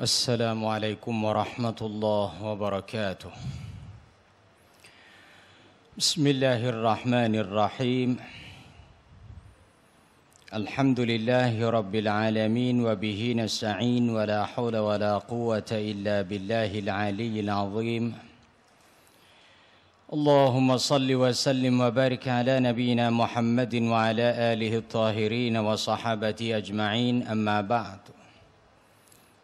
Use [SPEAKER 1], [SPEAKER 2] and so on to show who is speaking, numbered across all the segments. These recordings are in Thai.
[SPEAKER 1] السلام عليكم ورحمة الله وبركاته بسم الله الرحمن الرحيم الحمد لله رب العالمين وبه نستعين ولا حول ولا قوة إلا بالله العلي العظيم اللهم صل وسلم وبارك على نبينا محمد وعلى آله الطاهرين وصحابته أجمعين أما بعد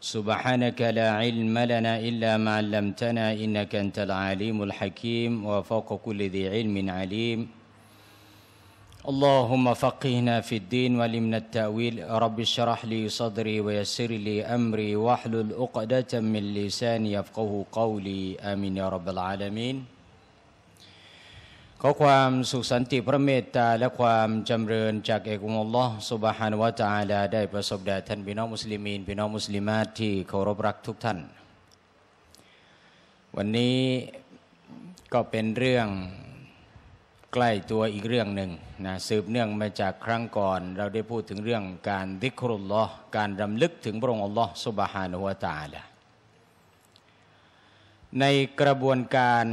[SPEAKER 1] سبحانك لا علم لنا إلا ما علمتنا إنك أنت العليم الحكيم وفوق كل ذي علم عليم اللهم فقهنا في الدين ولمن التأويل رب اشرح لي صدري ويسر لي أمري واحلل عقدة من لساني يفقه قولي آمين يا رب العالمين ขอความสุขสันติพระเมตตาและความจำเริญจากเอกมุลลอฮ์สุบฮานวะจาลาได้ประสบแด่ท่านพี่น้องมุสลิมีนพี่น้องมุสลิมาที่เคารพรักทุกท่าน วันนี้ก็เป็นเรื่องใกล้ตัวอีกเรื่องหนึ่งนะสืบเนื่องมาจากครั้งก่อนเราได้พูดถึงเรื่องการดิครุลลอฮ์การรำลึกถึงพระองค์อัลลอฮ์สุบฮานวะจาลาในกระบวนการ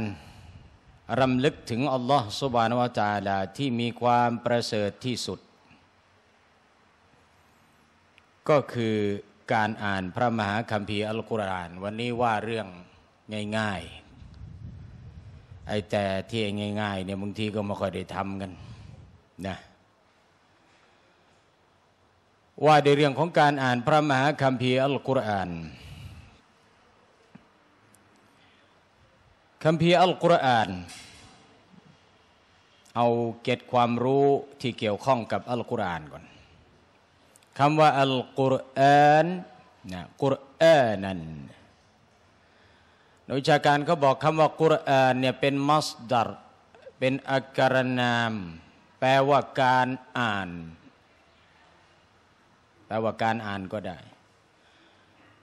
[SPEAKER 1] รำลึกถึงอัลลอฮ์สุบานวาจาลาที่มีความประเสริฐที่สุด ก็คือการอ่านพระมหาคัมภีร์อัลกุรอานวันนี้ว่าเรื่องง่ายๆไอ้แต่ที่ง่ายๆเนี่ยบางทีก็ไม่ค่อยได้ทำกันนะว่าในเรื่องของการอ่านพระมหาคัมภีร์อัลกุรอานคำพีอัลกุรอานเอาเก็ตความรู้ที่เกี่ยวข้องกับอัลกุรอานก่อนคำว่าอัลกุรอานนะกุรอานันนักวิชาการเขาบอกคำว่ากุรอานเนี่ยเป็นมัสดารเป็นอักรนาม แปลว่าการอ่าน แปลว่าการอ่านก็ได้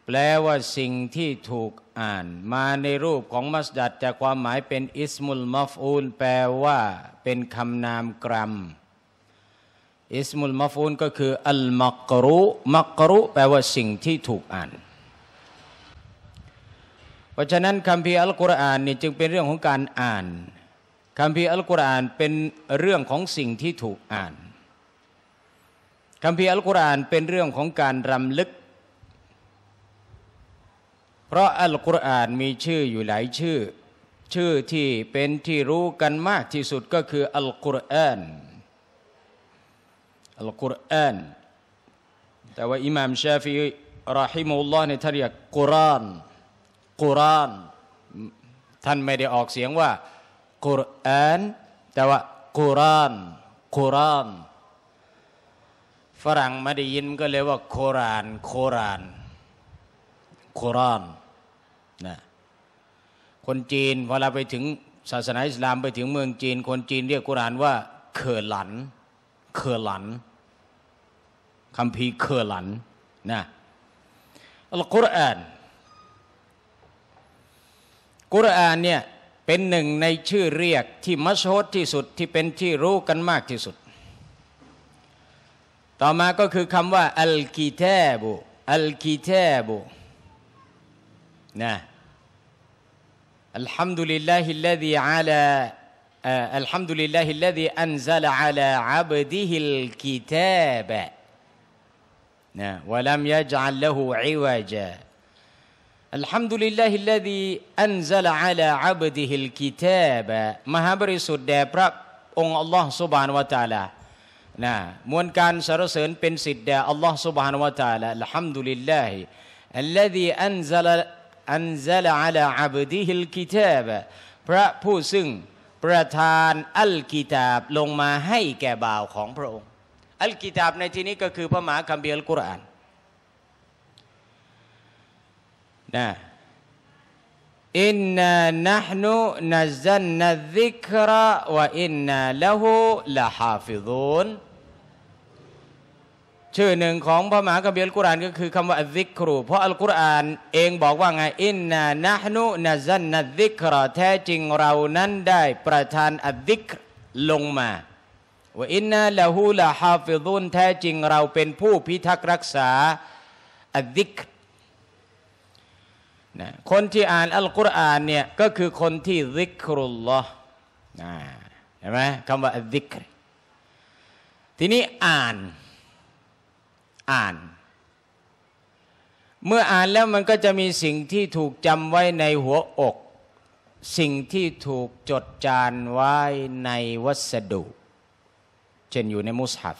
[SPEAKER 1] แปลว่าสิ่งที่ถูกอ่าน มาในรูปของมัสดัดจากความหมายเป็นอิสมุลมอฟูล แปลว่า เป็นคำนามกรัมอิสมุลมอฟูล ก็คือ อัลมักรุมักรุแปลว่าสิ่งที่ถูกอ่านเพราะฉะนั้นคำพีอัลกุรอานนี่จึงเป็นเรื่องของการอ่านคำพีอัลกุรอานเป็นเรื่องของสิ่งที่ถูกอ่านคำพีอัลกุรอานเป็นเรื่องของการรำลึกเพราะอัลกุรอานมีชื่ออยู่หลายชื่อ ชื่อที่เป็นที่รู้กันมากที่สุดก็คืออัลกุรอานอัลกุรอานแต่ว่า อิหม่ามชาฟีรอฮิมุลลอฮ์เนี่ยท่านเรียกกุรานกุรานท่านไม่ได้ออกเสียงว่ากุรอานแต่ว่ากุรานกุรานฝรั่งไม่ได้ยินก็เลยว่าโครานโครานคุรานนะ คนจีนเวลาไปถึงศาสนาอิสลาม ไปถึงเมืองจีน คนจีนเรียกกุรานว่าเคอหลันเคอหลันคำพีเคอหลันนะอัลกุรอาน กุรอานเนี่ยเป็นหนึ่งในชื่อเรียกที่มัชฮดที่สุดที่เป็นที่รู้กันมากที่สุด ต่อมาก็คือคำว่า อัลกิแทบุอัลกิแทบุ نعم الحمد لله الذي على آه الحمد لله الذي انزل على عبده الكتاب نعم ولم يجعل له عوجا الحمد لله الذي انزل على عبده الكتاب ما هبري سود องค์อัลลอฮ์ سبحانه และ تعالى الله سبحانه وتعالى نعم. الحمد لله الذي أنزل อันซาลาลาอับดิฮิลกิตาบพระผู้ซึ่งประทานอัลกิตาบลงมาให้แก่บ่าวของพระองค์ อัลกิตาบในที่นี้ก็คือพระมหาคัมภีร์อัลกุรอานนะอินนานะฮนุนัซันนัซิกระวะอินนาละหูละฮาฟิซุนชื่อหนึ่งของพระมหากบีอัลกุรอานก็คือคำว่าอัลซิกรูเพราะอัลกุรอานเองบอกว่าไงอินนานะฮนุนะซันนะซิกรแท้จริงเรานั้นได้ประทานอัลซิกลงมาว่าอินนาละหูละฮาฟิซุนแท้จริงเราเป็นผู้พิทักษ์รักษาอัลซิกนะคนที่อ่าน อัลกุรอานเนี่ยก็คือคนที่ซิกรุลลอห์นะเห็นไหมคำว่าอัลซิกทีนี้อ่านอ่าน เมื่ออ่านแล้วมันก็จะมีสิ่งที่ถูกจำไว้ในหัวอก สิ่งที่ถูกจดจานไว้ในวัสดุ เช่นอยู่ในมุสฮัฟ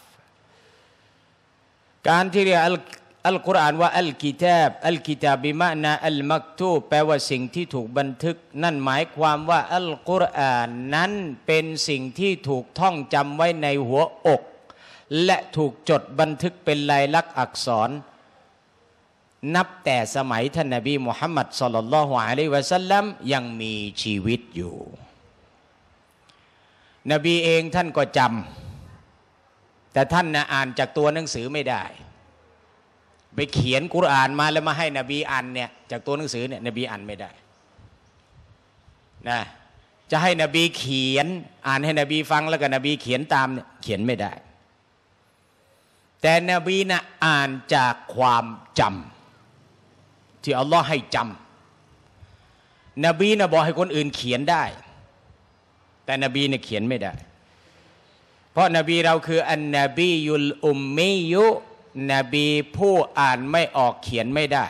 [SPEAKER 1] การที่เรียกอัลกุรอาน ว่าอัลกิตาบอัลกิตาบิมะนาอัลมักตูแปลว่าสิ่งที่ถูกบันทึกนั่นหมายความว่า อัลกุรอาน นั้นเป็นสิ่งที่ถูกท่องจำไว้ในหัวอกและถูกจดบันทึกเป็นลายลักษณ์อักษร นับแต่สมัยท่านนบีมุฮัมมัดสลลัลลอฮุอะลัยวะสัลลัมยังมีชีวิตอยู่ นบีเองท่านก็จำแต่ท่านนะอ่านจากตัวหนังสือไม่ได้ ไปเขียนกุรอานมาแล้วมาให้นบีอ่านเนี่ยจากตัวหนังสือเนี่ยนบีอ่านไม่ได้นะจะให้นบีเขียนอ่านให้นบีฟังแล้วก็นบีเขียนตามเนี่ยเขียนไม่ได้แต่นบีนะอ่านจากความจำที่อัลลอฮ์ให้จำนบีนะบอกให้คนอื่นเขียนได้ แต่นบีเนี่ยเขียนไม่ได้ เพราะนบีเราคือ อันนบียุลอุมมียุ นบีผู้อ่านไม่ออกเขียนไม่ได้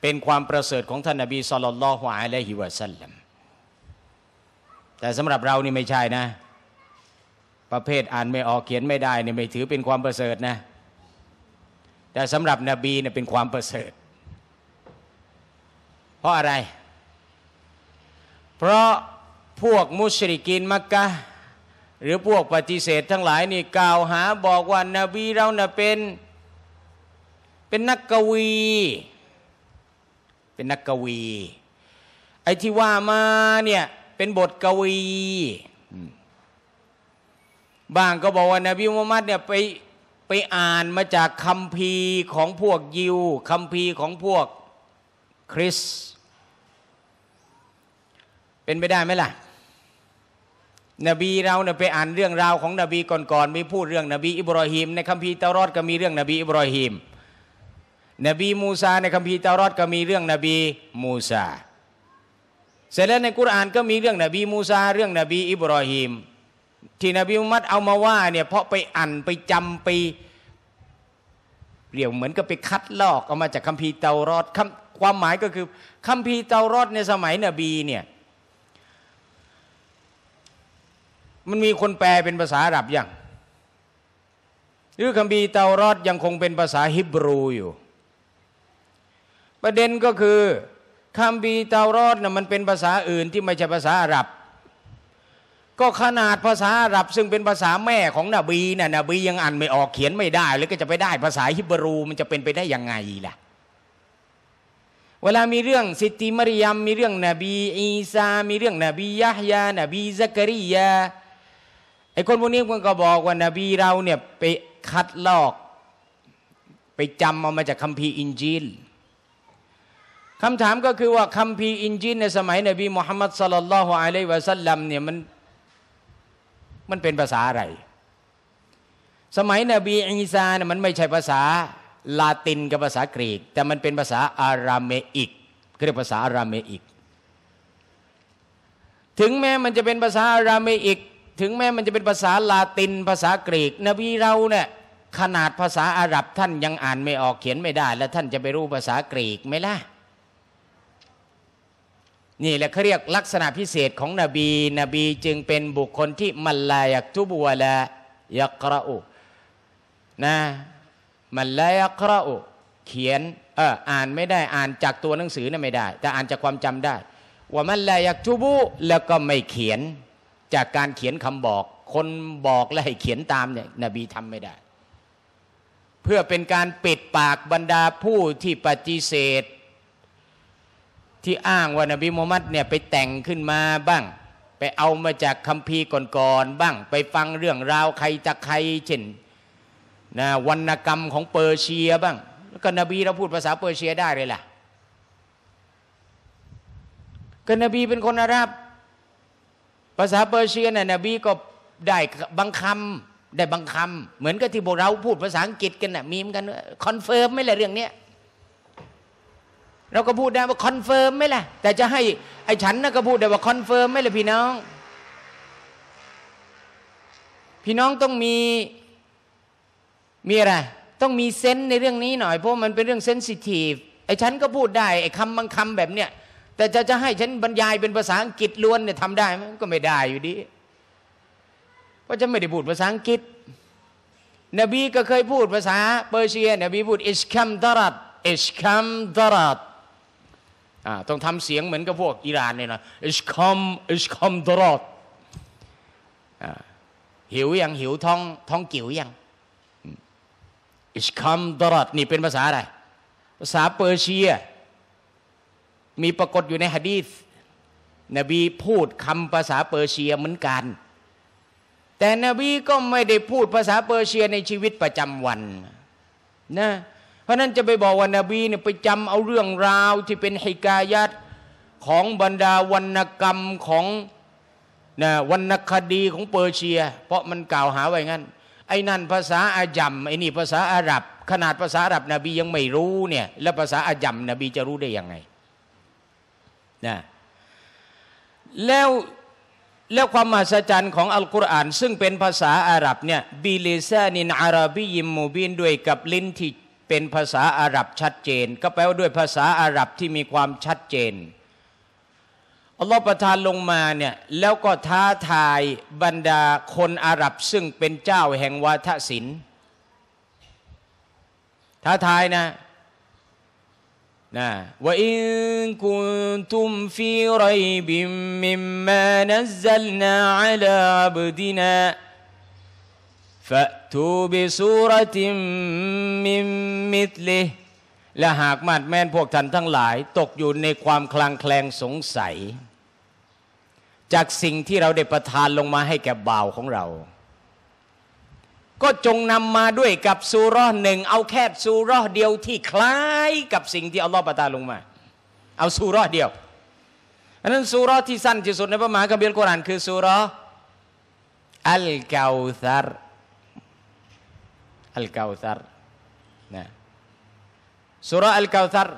[SPEAKER 1] เป็นความประเสริฐของท่านนบีสุลต่านละฮ์อะลัยฮิวะซัลลัมแต่สำหรับเรานี่ไม่ใช่นะประเภทอ่านไม่ออกเขียนไม่ได้เนี่ยไม่ถือเป็นความประเสริฐนะแต่สำหรับนบีเนี่ยเป็นความประเสริฐ เพราะอะไร เพราะพวกมุสลิกินมักกะหรือพวกปฏิเสธทั้งหลายนี่กล่าวหา บอกว่านาบีเราเน่ะเป็น เป็นนักกวี เป็นนักกวี ไอ้ที่ว่ามาเนี่ยเป็นบทกวีบางก็บอกว่า นบีมุฮัมมัดเนี่ยไปไปอ่านมาจากคัมภีร์ของพวกยิว คัมภีร์ของพวกคริสเป็นไปได้ไหมล่ะนบีเราเนี่ยไปอ่านเรื่องราวของนบีก่อนๆมีพูดเรื่องนบีอิบรอฮิมในคัมภีร์ตารอดก็มีเรื่องนบีอิบรอฮิมนบีมูซาในคัมภีร์ตารอดก็มีเรื่องนบีมูซาเสร็จแล้วในกุรานก็มีเรื่องนบีมูซา เรื่อง นบี อิบรอฮิมที่นบีมุฮัมมัดเอามาว่าเนี่ยเพราะไปอ่านไปจำไปเรียกเหมือนกับไปคัดลอก เอามาจากคัมภีร์เตารอดความหมายก็คือคัมภีร์เตารอดในสมัยนบีเนี่ยมันมีคนแปลเป็นภาษาอาหรับยังหรือคัมภีร์เตารอดยังคงเป็นภาษาฮิบรูอยู่ ประเด็นก็คือคัมภีร์เตารอดนะ่ะมันเป็นภาษาอื่นที่ไม่ใช่ภาษาอาหรับก็ขนาดภาษาอาหรับซึ่งเป็นภาษาแม่ของนบีนะ่นบียังอ่านไม่ออกเขียนไม่ได้ แล้วก็จะไปได้ ภาษาฮิบรูมันจะเป็นไปได้ยังไงล่ะเวลามีเรื่องสิทธิมริยมมีเรื่องนบีอีซา มีเรื่องนบียะฮยานบีซักรียาไอ้คนพวกนี้มันก็บอกว่านบีเราเนี่ยไปคัดลอกไปจำเอามาจากคัมภีร์อินจีลคำถามก็คือว่าคัมภีร์อินจีลในสมัยนบีมุฮัมมัดสลลัลลอฮุอะลัยวะสัลลัมเนี่ยมันมันเป็นภาษาอะไร สมัยนบีอิสานมันไม่ใช่ภาษาลาตินกับภาษากรีก แต่มันเป็นภาษาอารามอิกเรียกภาษาอารามอิกถึงแม้มันจะเป็นภาษาอารามอิกถึงแม้มันจะเป็นภาษาลาตินภาษากรีก นบีเราเนี่ยขนาดภาษาอาหรับท่านยังอ่านไม่ออกเขียนไม่ได้ แล้วท่านจะไปรู้ภาษากรีกไหมล่ะนี่แหละเขาเรียกลักษณะพิเศษของนบี นบีจึงเป็นบุคคลที่มัลลายักทุบวละยักระอุนะมัลลายักระอุเขียนเอออ่านไม่ได้อ่านจากตัวหนังสือนะ่ไม่ได้ แต่อ่านจากความจำได้ว่ามัลลายักทุบุแล้วก็ไม่เขียนจากการเขียนคำบอก คนบอกและให้เขียนตามเนี่ยนบีทำไม่ได้ เพื่อเป็นการปิดปากบรรดาผู้ที่ปฏิเสธที่อ้างว่านบีมูฮัมมัดเนี่ยไปแต่งขึ้นมาบ้าง ไปเอามาจากคัมภีร์ก่อนๆบ้าง ไปฟังเรื่องราวใครจากใคร เช่นนะวรรณกรรมของเปอร์เซียบ้างแล้วก็นบีเราพูดภาษาเปอร์เซียได้เลยล่ะก็นบีเป็นคนอาหรับภาษาเปอร์เซียน่ะนบีก็ได้บางคำได้บางคำ เหมือนกับที่พวกเราพูดภาษาอังกฤษกันน่ะมีมกันคอนเฟิร์มไม่เลยเรื่องเนี้ยเราก็พูดได้ว่าคอนเฟิร์มไหมล่ะแต่จะให้ไอ้ฉันนะก็พูดได้ว่าคอนเฟิร์มไหมล่ะพี่น้อง พี่น้องต้องมีมีอะไร ต้องมีเซนส์ในเรื่องนี้หน่อยเพราะมันเป็นเรื่องเซนซิทีฟไอ้ฉันก็พูดได้ไอ้คำบางคำแบบเนี้ยแต่จะจะให้ฉันบรรยายเป็นภาษาอังกฤษล้วนเนี่ยทำได้ไหมก็ไม่ได้อยู่ดีเพราะฉันไม่ได้พูดภาษาอังกฤษ นบีก็เคยพูดภาษาเปอร์เซียนบีพูดอิชคัมดารัดอิชคัมดารัดต้องทำเสียงเหมือนกับพวกอิหร่านเนี่ยนะอิชคอมอิชค m มตลอดหิวยังหิวท้องท้องกิ่วยังอิชค m มตลอดนี่เป็นภาษาอะไร ภาษาเปอร์เซีย มีปรากฏอยู่ในฮะดีษนบีพูดคำภาษาเปอร์เซียเหมือนกัน แต่นบีก็ไม่ได้พูดภาษาเปอร์เซียในชีวิตประจำวัน นะเพราะนั้นจะไปบอกว่านาบีเนี่ยไปจำเอาเรื่องราวที่เป็นฮิกายัดของบรรดาวรรณกรรมของนะวรรณคดีของเปอร์เซีย เพราะมันกล่าวหาไว้งั้น ไอ้นั่นภาษาอาจัม ไอ้นี่ภาษาอาหรับ ขนาดภาษาอาหรับนบียังไม่รู้เนี่ยแล้วภาษาอาจัมนบีจะรู้ได้ยังไงนะแล้วแล้วความมหัศจรรย์ของอัลกุรอาน ซึ่งเป็นภาษาอาหรับเนี่ยบิลิซานินอาราบียิมมูบินด้วยกับลิ้นที่เป็นภาษาอาหรับชัดเจน ก็แปลว่าด้วยภาษาอาหรับที่มีความชัดเจน อัลลอฮฺประทานลงมาเนี่ยแล้วก็ท้าทายบรรดาคนอาหรับ ซึ่งเป็นเจ้าแห่งวาทศิลป์ท้าทายนะนะว่าอินคุตุมฟีไรบิมมิมมานัซลนาอัลาบดินาูบิสูรติมมิมิตลิและหากมาดแม่นพวกท่านทั้งหลายตกอยู่ในความคลางแคลงสงสัยจากสิ่งที่เราได้ประทานลงมาให้แก่บ่าวของเรา ก็จงนำมาด้วยกับสูรอหนึ่ง เอาแค่สูรอเดียวที่คล้ายกับสิ่งที่อัลลอฮฺประทานลงมา เอาสูรอเดียวอันนั้นสูรอที่สั้นที่สุดในพระมหาคัมภีร์กุรานคือสูรออัลกาวซาร์อัลกาวซาร์นะสุราอัลกาวซาร์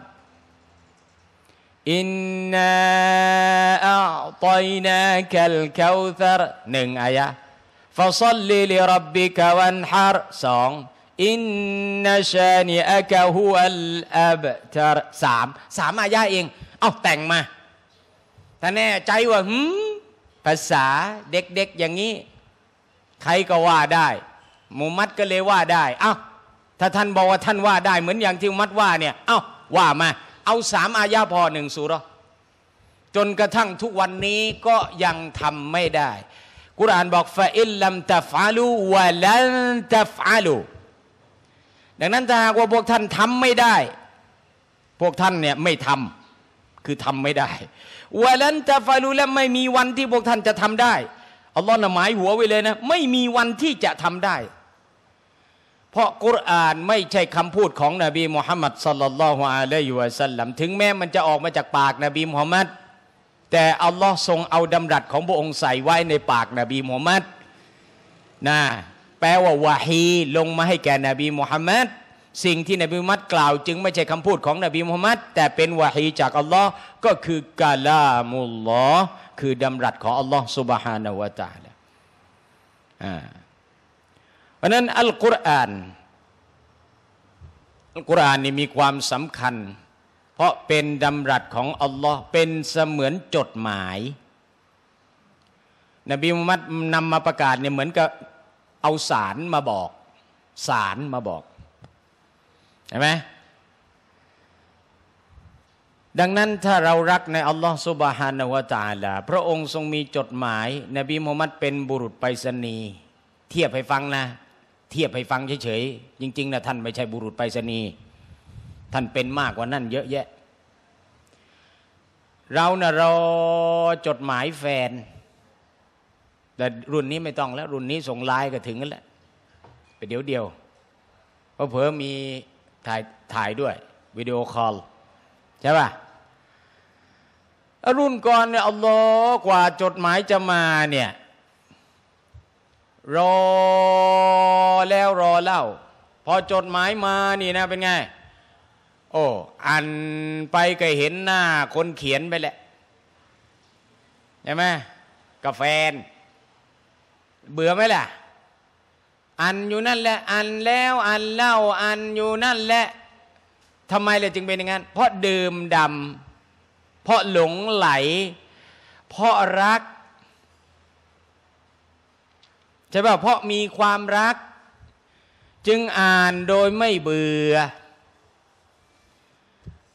[SPEAKER 1] อินนาอัตัยนาคัลกาวซาร์หนึ่งอายะฟาซัลลิลิรับบิกวันฮาร์สองอินนาชานีอะกฮุอัลอับตาร์สามสามอายะเองเอาแต่งมาถ้าแน่ใจว่าภาษาเด็กๆอย่างนี้ ใครก็ว่าได้หมูมัดก็เลยว่าได้ เอา้าถ้าท่านบอกว่าท่านว่าได้ เหมือนอย่างที่มัดว่าเนี่ย เอา้า ว่ามา เอาสามอายาพอหนึ่งสุรจนกระทั่งทุกวันนี้ก็ยังทำไม่ได้ กุรานบอกฟาอิลลัมตะฟาลูวะลันตะฟาลู ดังนั้นถ้าหากว่าพวกท่านทำไม่ได้ พวกท่านเนี่ยไม่ทำคือทำไม่ได้ วะลันตะฟาลูและไม่มีวันที่พวกท่านจะทำได้ อัลลอฮ์หมายหัวไว้เลยนะ ไม่มีวันที่จะทำได้เพราะกุรอานไม่ใช่คำพูดของนบีมุฮัมมัดสัลลัลลอฮุอะลัยฮิวะสัลลัมถึงแม้มันจะออกมาจากปากนบีมุฮัมมัดแต่อัลลอฮ์ทรงเอาดำรัสของพระองค์ใส่ไว้ในปากนบีมุฮัมมัดนะแปลว่าวาฮีลงมาให้แก่นบีมุฮัมมัดสิ่งที่นบีมุฮัมมัด กล่าวจึงไม่ใช่คำพูดของนบีมุฮัมมัดแต่เป็นวาฮีจากอัลลอฮ์ก็คือกาลามุลลอฮ์คือดำรัสของอัลลอฮ์ซุบฮานะวะตาละอ่าเพราะนั้นอัลกุรอานอัลกุรอานนี่มีความสำคัญ เพราะเป็นดำรัสของอัลลอฮ์เป็นเสมือนจดหมายนบีมุฮัมมัดนำมาประกาศเนี่ยเหมือนกับเอาสารมาบอกสารมาบอกเห็นไหมดังนั้นถ้าเรารักในอัลลอฮ์สุบฮานาวะตาลา พระองค์ทรงมีจดหมาย นบีมุฮัมมัดเป็นบุรุษไปรษณีย์เทียบให้ฟังนะเทียบให้ฟังเฉย ๆ จริง ๆ นะท่านไม่ใช่บุรุษไปรษณีย์ ท่านเป็นมากกว่านั่นเยอะแยะ เรานะ่ะรอจดหมายแฟน แต่รุ่นนี้ไม่ต้องแล้ว รุ่นนี้ส่งไลน์ก็ถึงนัแล้วไปเดี๋ยวเดียวเพราะเผอมีถ่ายถ่ายด้วย วิดีโอคอลใช่ป่ะรุ่นก่อนเนี่ยอัลลอฮ์กว่าจดหมายจะมาเนี่ยรอแล้ว รอเล่าพอจดหมายมานี่นะ เป็นไง โอ้ อันไปก็เห็นหน้า คนเขียนไปแหละใช่ไหมกับแฟน เบื่อไหมล่ะอันอยู่นั่นแหละอันแล้ว อันเล่า อันอยู่นั่นแหละทำไมเลยจึงเป็นอย่างนั้นเพราะดื่มดำเพราะหลงไหล เพราะรักใช่ป่ะเพราะมีความรัก จึงอ่านโดยไม่เบื่อ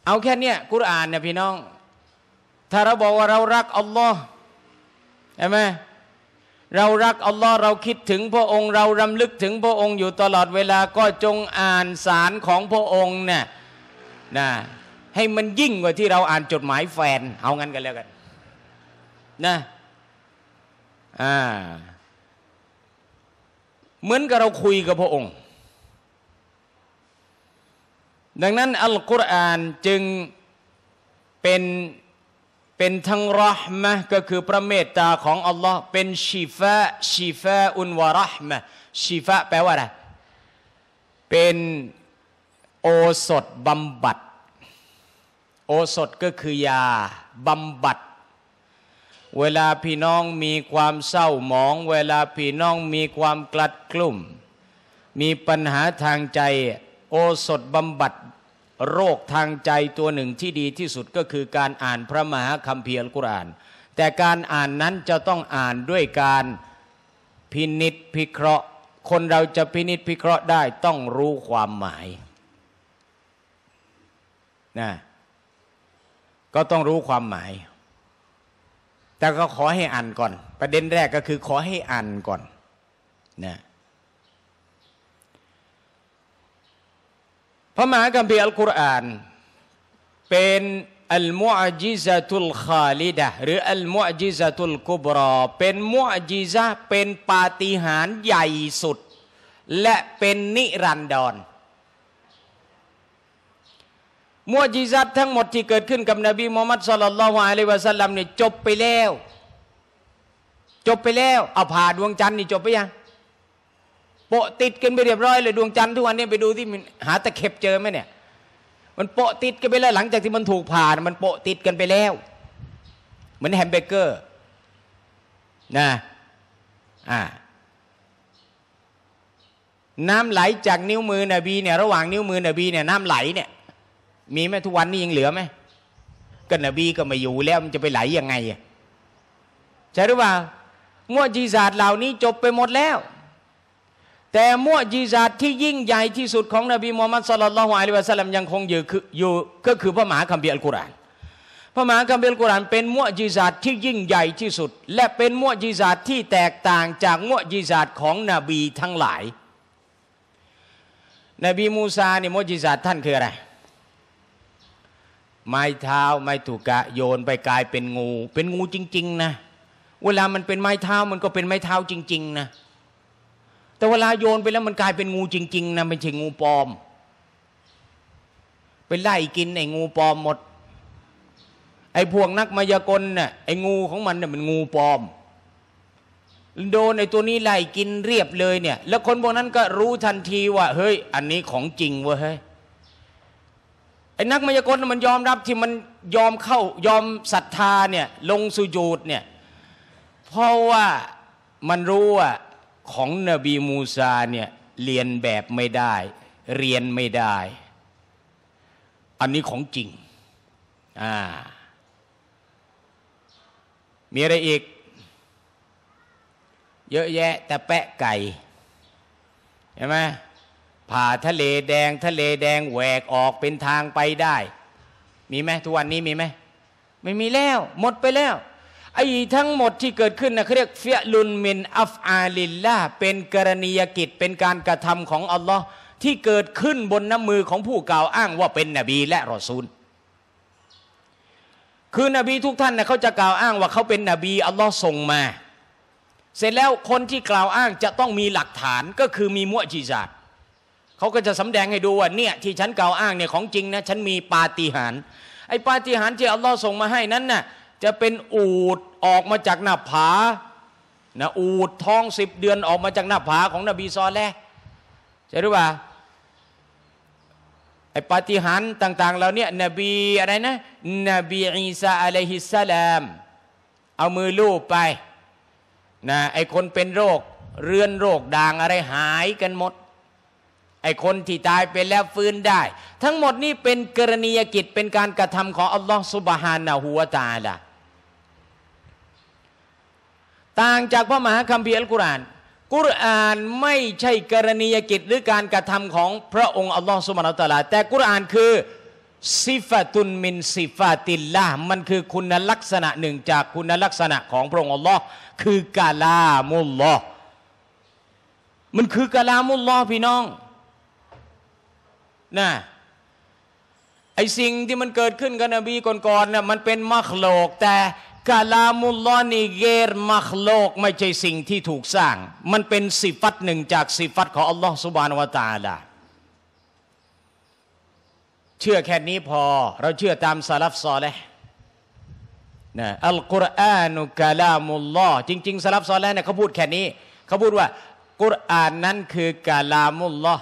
[SPEAKER 1] เอาแค่เนี้ยกุรอานเนี่ยพี่น้อง ถ้าเราบอกว่าเรารักอัลลอฮ์ใช่ไหมเรารักอัลลอฮ์เราคิดถึงพระองค์ เรารำลึกถึงพระองค์อยู่ตลอดเวลาก็จงอ่านสารของพระองค์เนี่ยนะให้มันยิ่งกว่าที่เราอ่านจดหมายแฟน เอางั้นกันแล้วกันนะอ่าเหมือนกับเราคุยกับพระองค์ ดังนั้นอัลกุรอานจึงเป็น เป็นทั้งรหมะก็คือพระเมตตาของอัลลอฮ์เป็นชีฟะชีฟะอุนวะรหมะชีฟะแปลว่าอะไรเป็นโอสถบำบัด โอสถก็คือยาบำบัดเวลาพี่น้องมีความเศร้าหมอง เวลาพี่น้องมีความกลัดกลุ่ม มีปัญหาทางใจโอสถบำบัดโรคทางใจตัวหนึ่งที่ดีที่สุดก็คือการอ่านพระมหาคัมภีร์อัลกุรอานแต่การอ่านนั้นจะต้องอ่านด้วยการพินิษพิเคราะห์ คนเราจะพินิษพิเคราะห์ได้ต้องรู้ความหมายนะก็ต้องรู้ความหมายแต่ก็ขอให้อ่านก่อน ประเด็นแรกก็คือขอให้อ่านก่อนนะพระมหากัมภีอัลกุรอานเป็นอัลมุอจิซาตุลคาลิดะหรืออัลมุอจิซาตุลกุบรอเป็นมุอจิซาเป็นปาฏิหาริย์ใหญ่สุด และเป็นนิรันดรมัวจีซัตทั้งหมด ที่เกิดขึ้นกับนบีมูฮัมมัดสุลลัลวะอลิวะสัลลัมเนี่ยจบไปแล้ว จบไปแล้ว เอาผ่าดวงจันทร์นี่จบไปยังโปะติดกันไปเรียบร้อยเลยดวงจันทร์ทุกวันนี้ไปดูที่หาตะเข็บเจอไหมเนี่ยมันโปะติดกันไปแล้วหลังจากที่มันถูกผ่าน มันโปะติดกันไปแล้ว เหมือนแฮมเบอร์เกอร์นะอ่าน้ำไหลจากนิ้วมือนบีเนี่ยระหว่างนิ้วมือนบีเนี่ยน้ำไหลเนี่ยมีไหมทุกวันนี้ยังเหลือไหมกันนบีก็มาอยู่แล้วมันจะไปไหลยังไงใช่หรือเปล่ามั่วจีศาสตร์เหล่านี้จบไปหมดแล้ว แต่มั่วจีศาสตร์ที่ยิ่ง ใหญ่ที่สุดของนบีมูฮัมมัดสุลลัลฮุอะลัอวะสัลลัมยังคงอยู่คืออยู่ก็คือพระมหาคัมภีร์อัลกุรอานพระมหาคัมภีร์อัลกุรอานเป็นมั่วจีศาสตร์ที่ยิ่งใหญ่ที่สุด และเป็นมั่วจีศาสตร์ที่แตกต่างจากมั่วจีศาสตร์ของนบีทั้งหลาย นบีมูซาเนี่ยมั่วจีศาสตร์ท่านคืออะไรไม้เท้าไม้ถูกกะโยนไปกลายเป็นงู เป็นงูจริงๆนะ เวลามันเป็นไม้เท้ามันก็เป็นไม้เท้าจริงๆนะ แต่เวลาโยนไปแล้วมันกลายเป็นงูจริงๆนะไม่ใช่งูปลอมไปไล่กิน ไอ้งูปลอมหมด ไอ้พวกนักมายากลน่ะไอ้งูของมันน่ะมันงูปลอม โดนไอ้ตัวนี้ไล่กินเรียบเลยเนี่ย แล้วคนพวกนั้นก็รู้ทันทีว่าเฮ้ย อันนี้ของจริงเว้ยไอ้นักมายากลมันยอมรับที่มันยอมเข้า ยอมศรัทธาเนี่ยลงสุญูดเนี่ยเพราะว่ามันรู้ว่าของนบีมูซาเนี่ยเรียนแบบไม่ได้ เรียนไม่ได้ อันนี้ของจริงอ่ามีอะไรอีก เยอะแยะแต่แปะไก่เห็นไหมผ่าทะเลแดง ทะเลแดงแหวกออกเป็นทางไปได้ มีไหมทุกวันนี้มีไหมไม่มีแล้วหมดไปแล้วไอ้ทั้งหมดที่เกิดขึ้นนะเขาเรียกเฟียลุนมินอัฟอาลิลลาเป็นกรณียกิจเป็นการกระทำของอัลลอฮ์ที่เกิดขึ้นบนน้ำมือของผู้กล่าวอ้างว่าเป็นนบีและรอซูลคือนบีทุกท่านนะเขาจะกล่าวอ้างว่าเขาเป็นนบีอัลลอฮ์ส่งมา เสร็จแล้วคนที่กล่าวอ้างจะต้องมีหลักฐานก็คือมีมุอจิซาตเขาก็จะสำแดงให้ดูว่าเนี่ยที่ฉันกล่าวอ้างเนี่ยของจริงนะ ฉันมีปาฏิหาริย์ไอ้ปาฏิหาริย์ที่อัลลอฮ์ส่งมาให้นั้นน่ะจะเป็นอูดออกมาจากหน้าผานะอูดท้องสิบเดือนออกมาจากหน้าผาของนบีซอลแล้วใช่หรือเปล่า ไอ้ปาฏิหาริย์ต่างๆเราเนี่ยนบีอะไรนะนบีอีสาอะลัยฮิสสลามเอามือลูบไปนะไอ้คนเป็นโรคเรื้อนโรค ด่างอะไรหายกันหมดไอ้คนที่ตายไปแล้วฟื้นได้ ทั้งหมดนี้เป็นกรณียกิจเป็นการกระทำของอัลลอฮฺสุบฮานะหัวตาละต่างจากพระมหาคัมภีร์อัลกุรอานกุรอานไม่ใช่กรณียกิจหรือการกระทำของพระองค์อัลลอฮฺสุบฮานาตาลาแต่กุรอานคือซิฟตุนมินซิฟาติลลามันคือคุณลักษณะหนึ่งจากคุณลักษณะของพระองค์อัลลอฮ์คือกาลามุลลอฮ์มันคือกาลามุลลอฮ์พี่น้องนะไอสิ่งที่มันเกิดขึ้นกับนบีก่อนๆน่ะมันเป็นมักโลกแต่กาลามุลลอนีเกรมักโลกไม่ใช่สิ่งที่ถูกสร้าง มันเป็นสิฟัตหนึ่งจากสิฟัตของอัลลอฮฺสุบานวตาลาเชื่อแค่นี้พอเราเชื่อตามสารัฟซอเลยนะอัลกุรอานุกาลามุลลอจริงๆสารัฟซอลแล้วเนี่ยเขาพูดแค่นี้เขาพูดว่ากุรอานนั้นคือกาลามุลลอ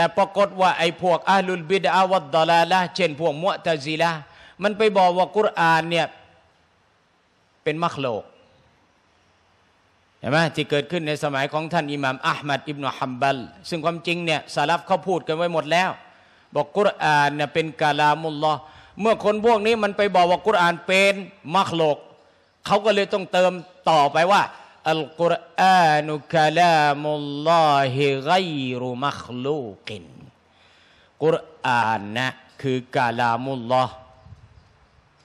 [SPEAKER 1] แต่ปรากฏว่าไอ้พวกอาลุลบิดอาวัดดลาละเช่นพวกมุตะซีละมันไปบอกว่ากุรอานเนี่ยเป็นมัคโลกเห็นไหมที่เกิดขึ้นในสมัยของท่านอิหม่ามอัลมัดอิบนาฮัมบัลซึ่งความจริงเนี่ยสาลับเขาพูดกันไว้หมดแล้ว บอกกุรอานเนี่ยเป็นกาลามุลลอเมื่อคนพวกนี้มันไปบอกว่ากุรอานเป็นมัคโลก เขาก็เลยต้องเติมต่อไปว่าอัลกุรอานุคลามุลลอฮิไกรุมัคลูกินกุรอานนะคือกาลามุลลอฮ์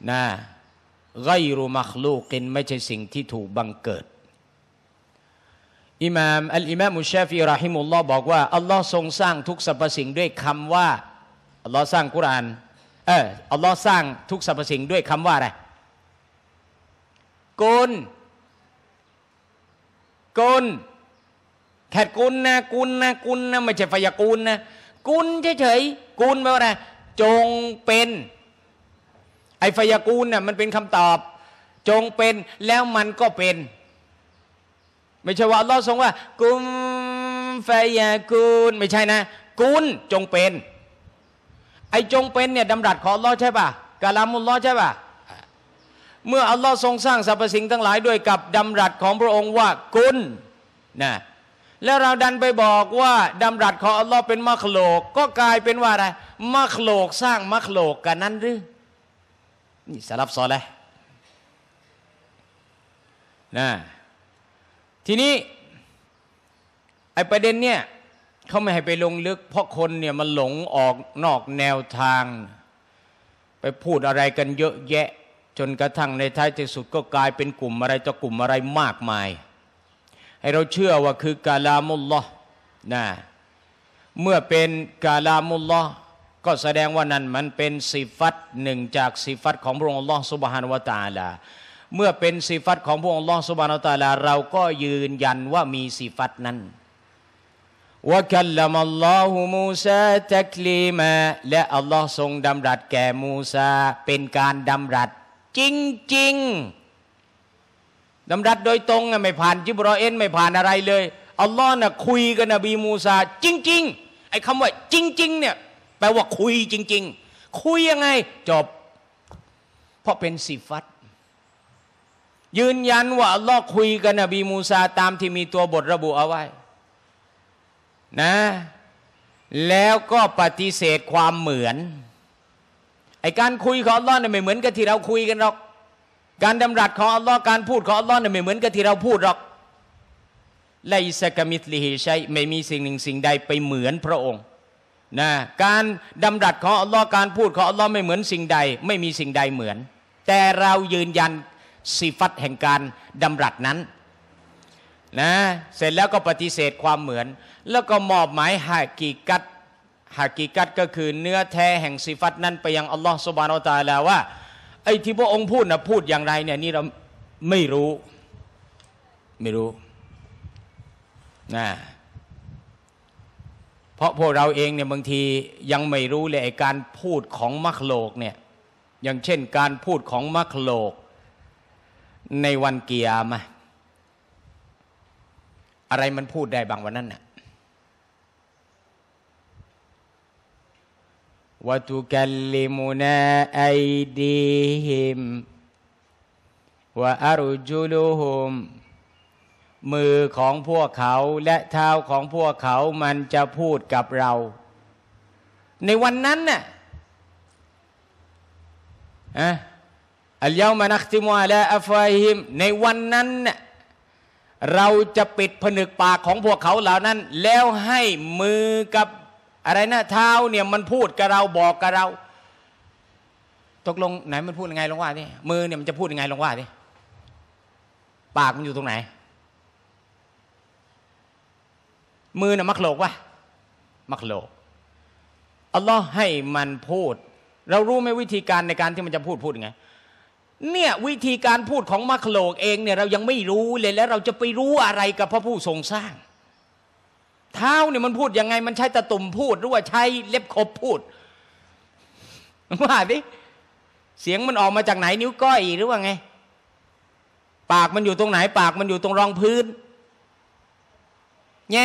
[SPEAKER 1] นะไกรุมัคลูกินไม่ใช่สิ่งที่ถูกบังเกิดอิมามอัลอิมามุชาฟีรอฮิมุลลอฮ์บอกว่าอัลลอฮ์ทรงสร้างทุกสรรพสิ่งด้วยคำว่าอัลลอฮ์สร้างกุรอานเอออัลลอฮ์สร้างทุกสรรพสิ่งด้วยคำว่าอะไรกุนกุลแข่กุลนะ กุลนะ กุลนะไม่ใช่พยากุลนะ กุลเฉยๆ กุลแปลว่าอะไรจงเป็น ไอ้ฝยากูลน่ะมันเป็นคำตอบ จงเป็น แล้วมันก็เป็น ไม่ใช่ว่าเราทรงว่า กุมฟยากูลไม่ใช่นะ กุลจงเป็น ไอ้จงเป็นเนี่ยดำรัสของราใช่ป่ะกาลามุลเราใช่ป่ะเมื่ออัลลอฮ์ทรงสร้างสรรพสิ่งทั้งหลายด้วยกับ ดำรัสของพระองค์ว่ากุลนะแล้วเราดันไปบอกว่า ดำรัสของอัลลอฮ์เป็นมัคโลก ก็กลายเป็นว่าอะไรมัคโลกสร้างมัคโลกกันนั้นหรือนี่สลับซอเลนะทีนี้ ไอประเด็นเนี่ย เขาไม่ให้ไปลงลึก เพราะคนเนี่ยมันหลงออกนอกแนวทาง ไปพูดอะไรกันเยอะแยะจนกระทั่งในท้ายที่สุดก็กลายเป็นกลุ่มอะไรต่อกลุ่มอะไรมากมาย ให้เราเชื่อว่าคือกาลามุลลอนะเมื่อเป็นกาลามุลลอก็แสดงว่านั่นมันเป็นสิฟัตหนึ่งจากสิฟัต ของพระองค์ลอสุบฮานวตาลาเมื่อเป็นสิฟัตของพระองค์ลอสุบฮานวตาลาเราก็ยืนยันว่ามีสิฟัตนั้นว่ากัลลัมอัลลอฮุมูซาตักลีมาและอัลลอฮ์ทรงดำรัสแก่มูซาเป็นการดำรัสจริงจริงดำรัสโดยตรงไม่ผ่านจิบรอเอ็นไม่ผ่านอะไรเลยอัลลอฮ์น่ะคุยกับนบีมูซาจริงๆไอ้คำว่าจริงๆเนี่ยแปลว่า คุยจริง ๆ คุยยังไง จบ เพราะเป็นสิฟัต ยืนยันว่าอัลลอฮ์คุยกับนบีมูซา ตามที่มีตัวบทระบุเอาไว้นะแล้วก็ปฏิเสธความเหมือนไอการคุยของอัลลอฮ์เนี่ยไม่เหมือนกับที่เราคุยกันหรอก การดำรัสของอัลลอฮ์การพูดของอัลลอฮ์เนี่ยไม่เหมือนกับที่เราพูดหรอก ไลสกมิธลิฮิชัยไม่มีสิ่งหนึ่งสิ่งใดไปเหมือนพระองค์นะ การดำรัสของอัลลอฮ์การพูดของอัลลอฮ์ไม่เหมือนสิ่งใด ไม่มีสิ่งใดเหมือน แต่เรายืนยันสิฟัตแห่งการดำรัสนั้นนะเสร็จแล้วก็ปฏิเสธความเหมือน แล้วก็มอบหมายฮากีกัตหากิกัตก็คือเนื้อแท้ แห่งสิฟัตนั้น ไปยังอัลลอฮ์สุบานอตาแล้วว่าไอ้ที่พระองค์พูดนะพูดอย่างไรเนี่ยนี่เราไม่รู้ไม่รู้นะเพราะพวกเราเองเนี่ยบางทียังไม่รู้เลยไอ้การพูดของมัคโลกเนี่ยอย่างเช่น การพูดของมัคโลก ในวันเกียร์มาอะไรมันพูดได้บางวันนั้นน่ะ وتكلمنا أيديهم وأرجلهم มือของพวกเขา และเท้าของพวกเขามันจะพูดกับเรา ในวันนั้นน่ะอะอัลยามานักติมาและอัฟาฮิมในวันนั้น เราจะปิดผนึกปากของพวกเขาเหล่านั้น แล้วให้มือกับอะไรนะเท้าเนี่ยมันพูดกับเราบอกกับเรา ตกลงไหนมันพูดยังไงลองว่าดิมือเนี่ยมันจะพูดยังไงลองว่าดิปากมันอยู่ตรงไหน มือน่ะมักโลกวะมักโลกอัลลอฮ์ให้มันพูด เรารู้ไหมวิธีการในการที่มันจะพูดพูดยังไงเนี่ยวิธีการพูดของมัคโลกเองเนี่ยเรายังไม่รู้เลยแล้วเราจะไปรู้อะไรกับพระผู้ทรงสร้างเท้าเนี่ยมันพูดยังไงมันใช้ตะตุ่มพูดหรือว่าใช้เล็บขบพูดว่าดิเสียงมันออกมาจากไหนนิ้วก้อยหรือว่าไง ปากมันอยู่ตรงไหน ปากมันอยู่ตรงรองพื้นไง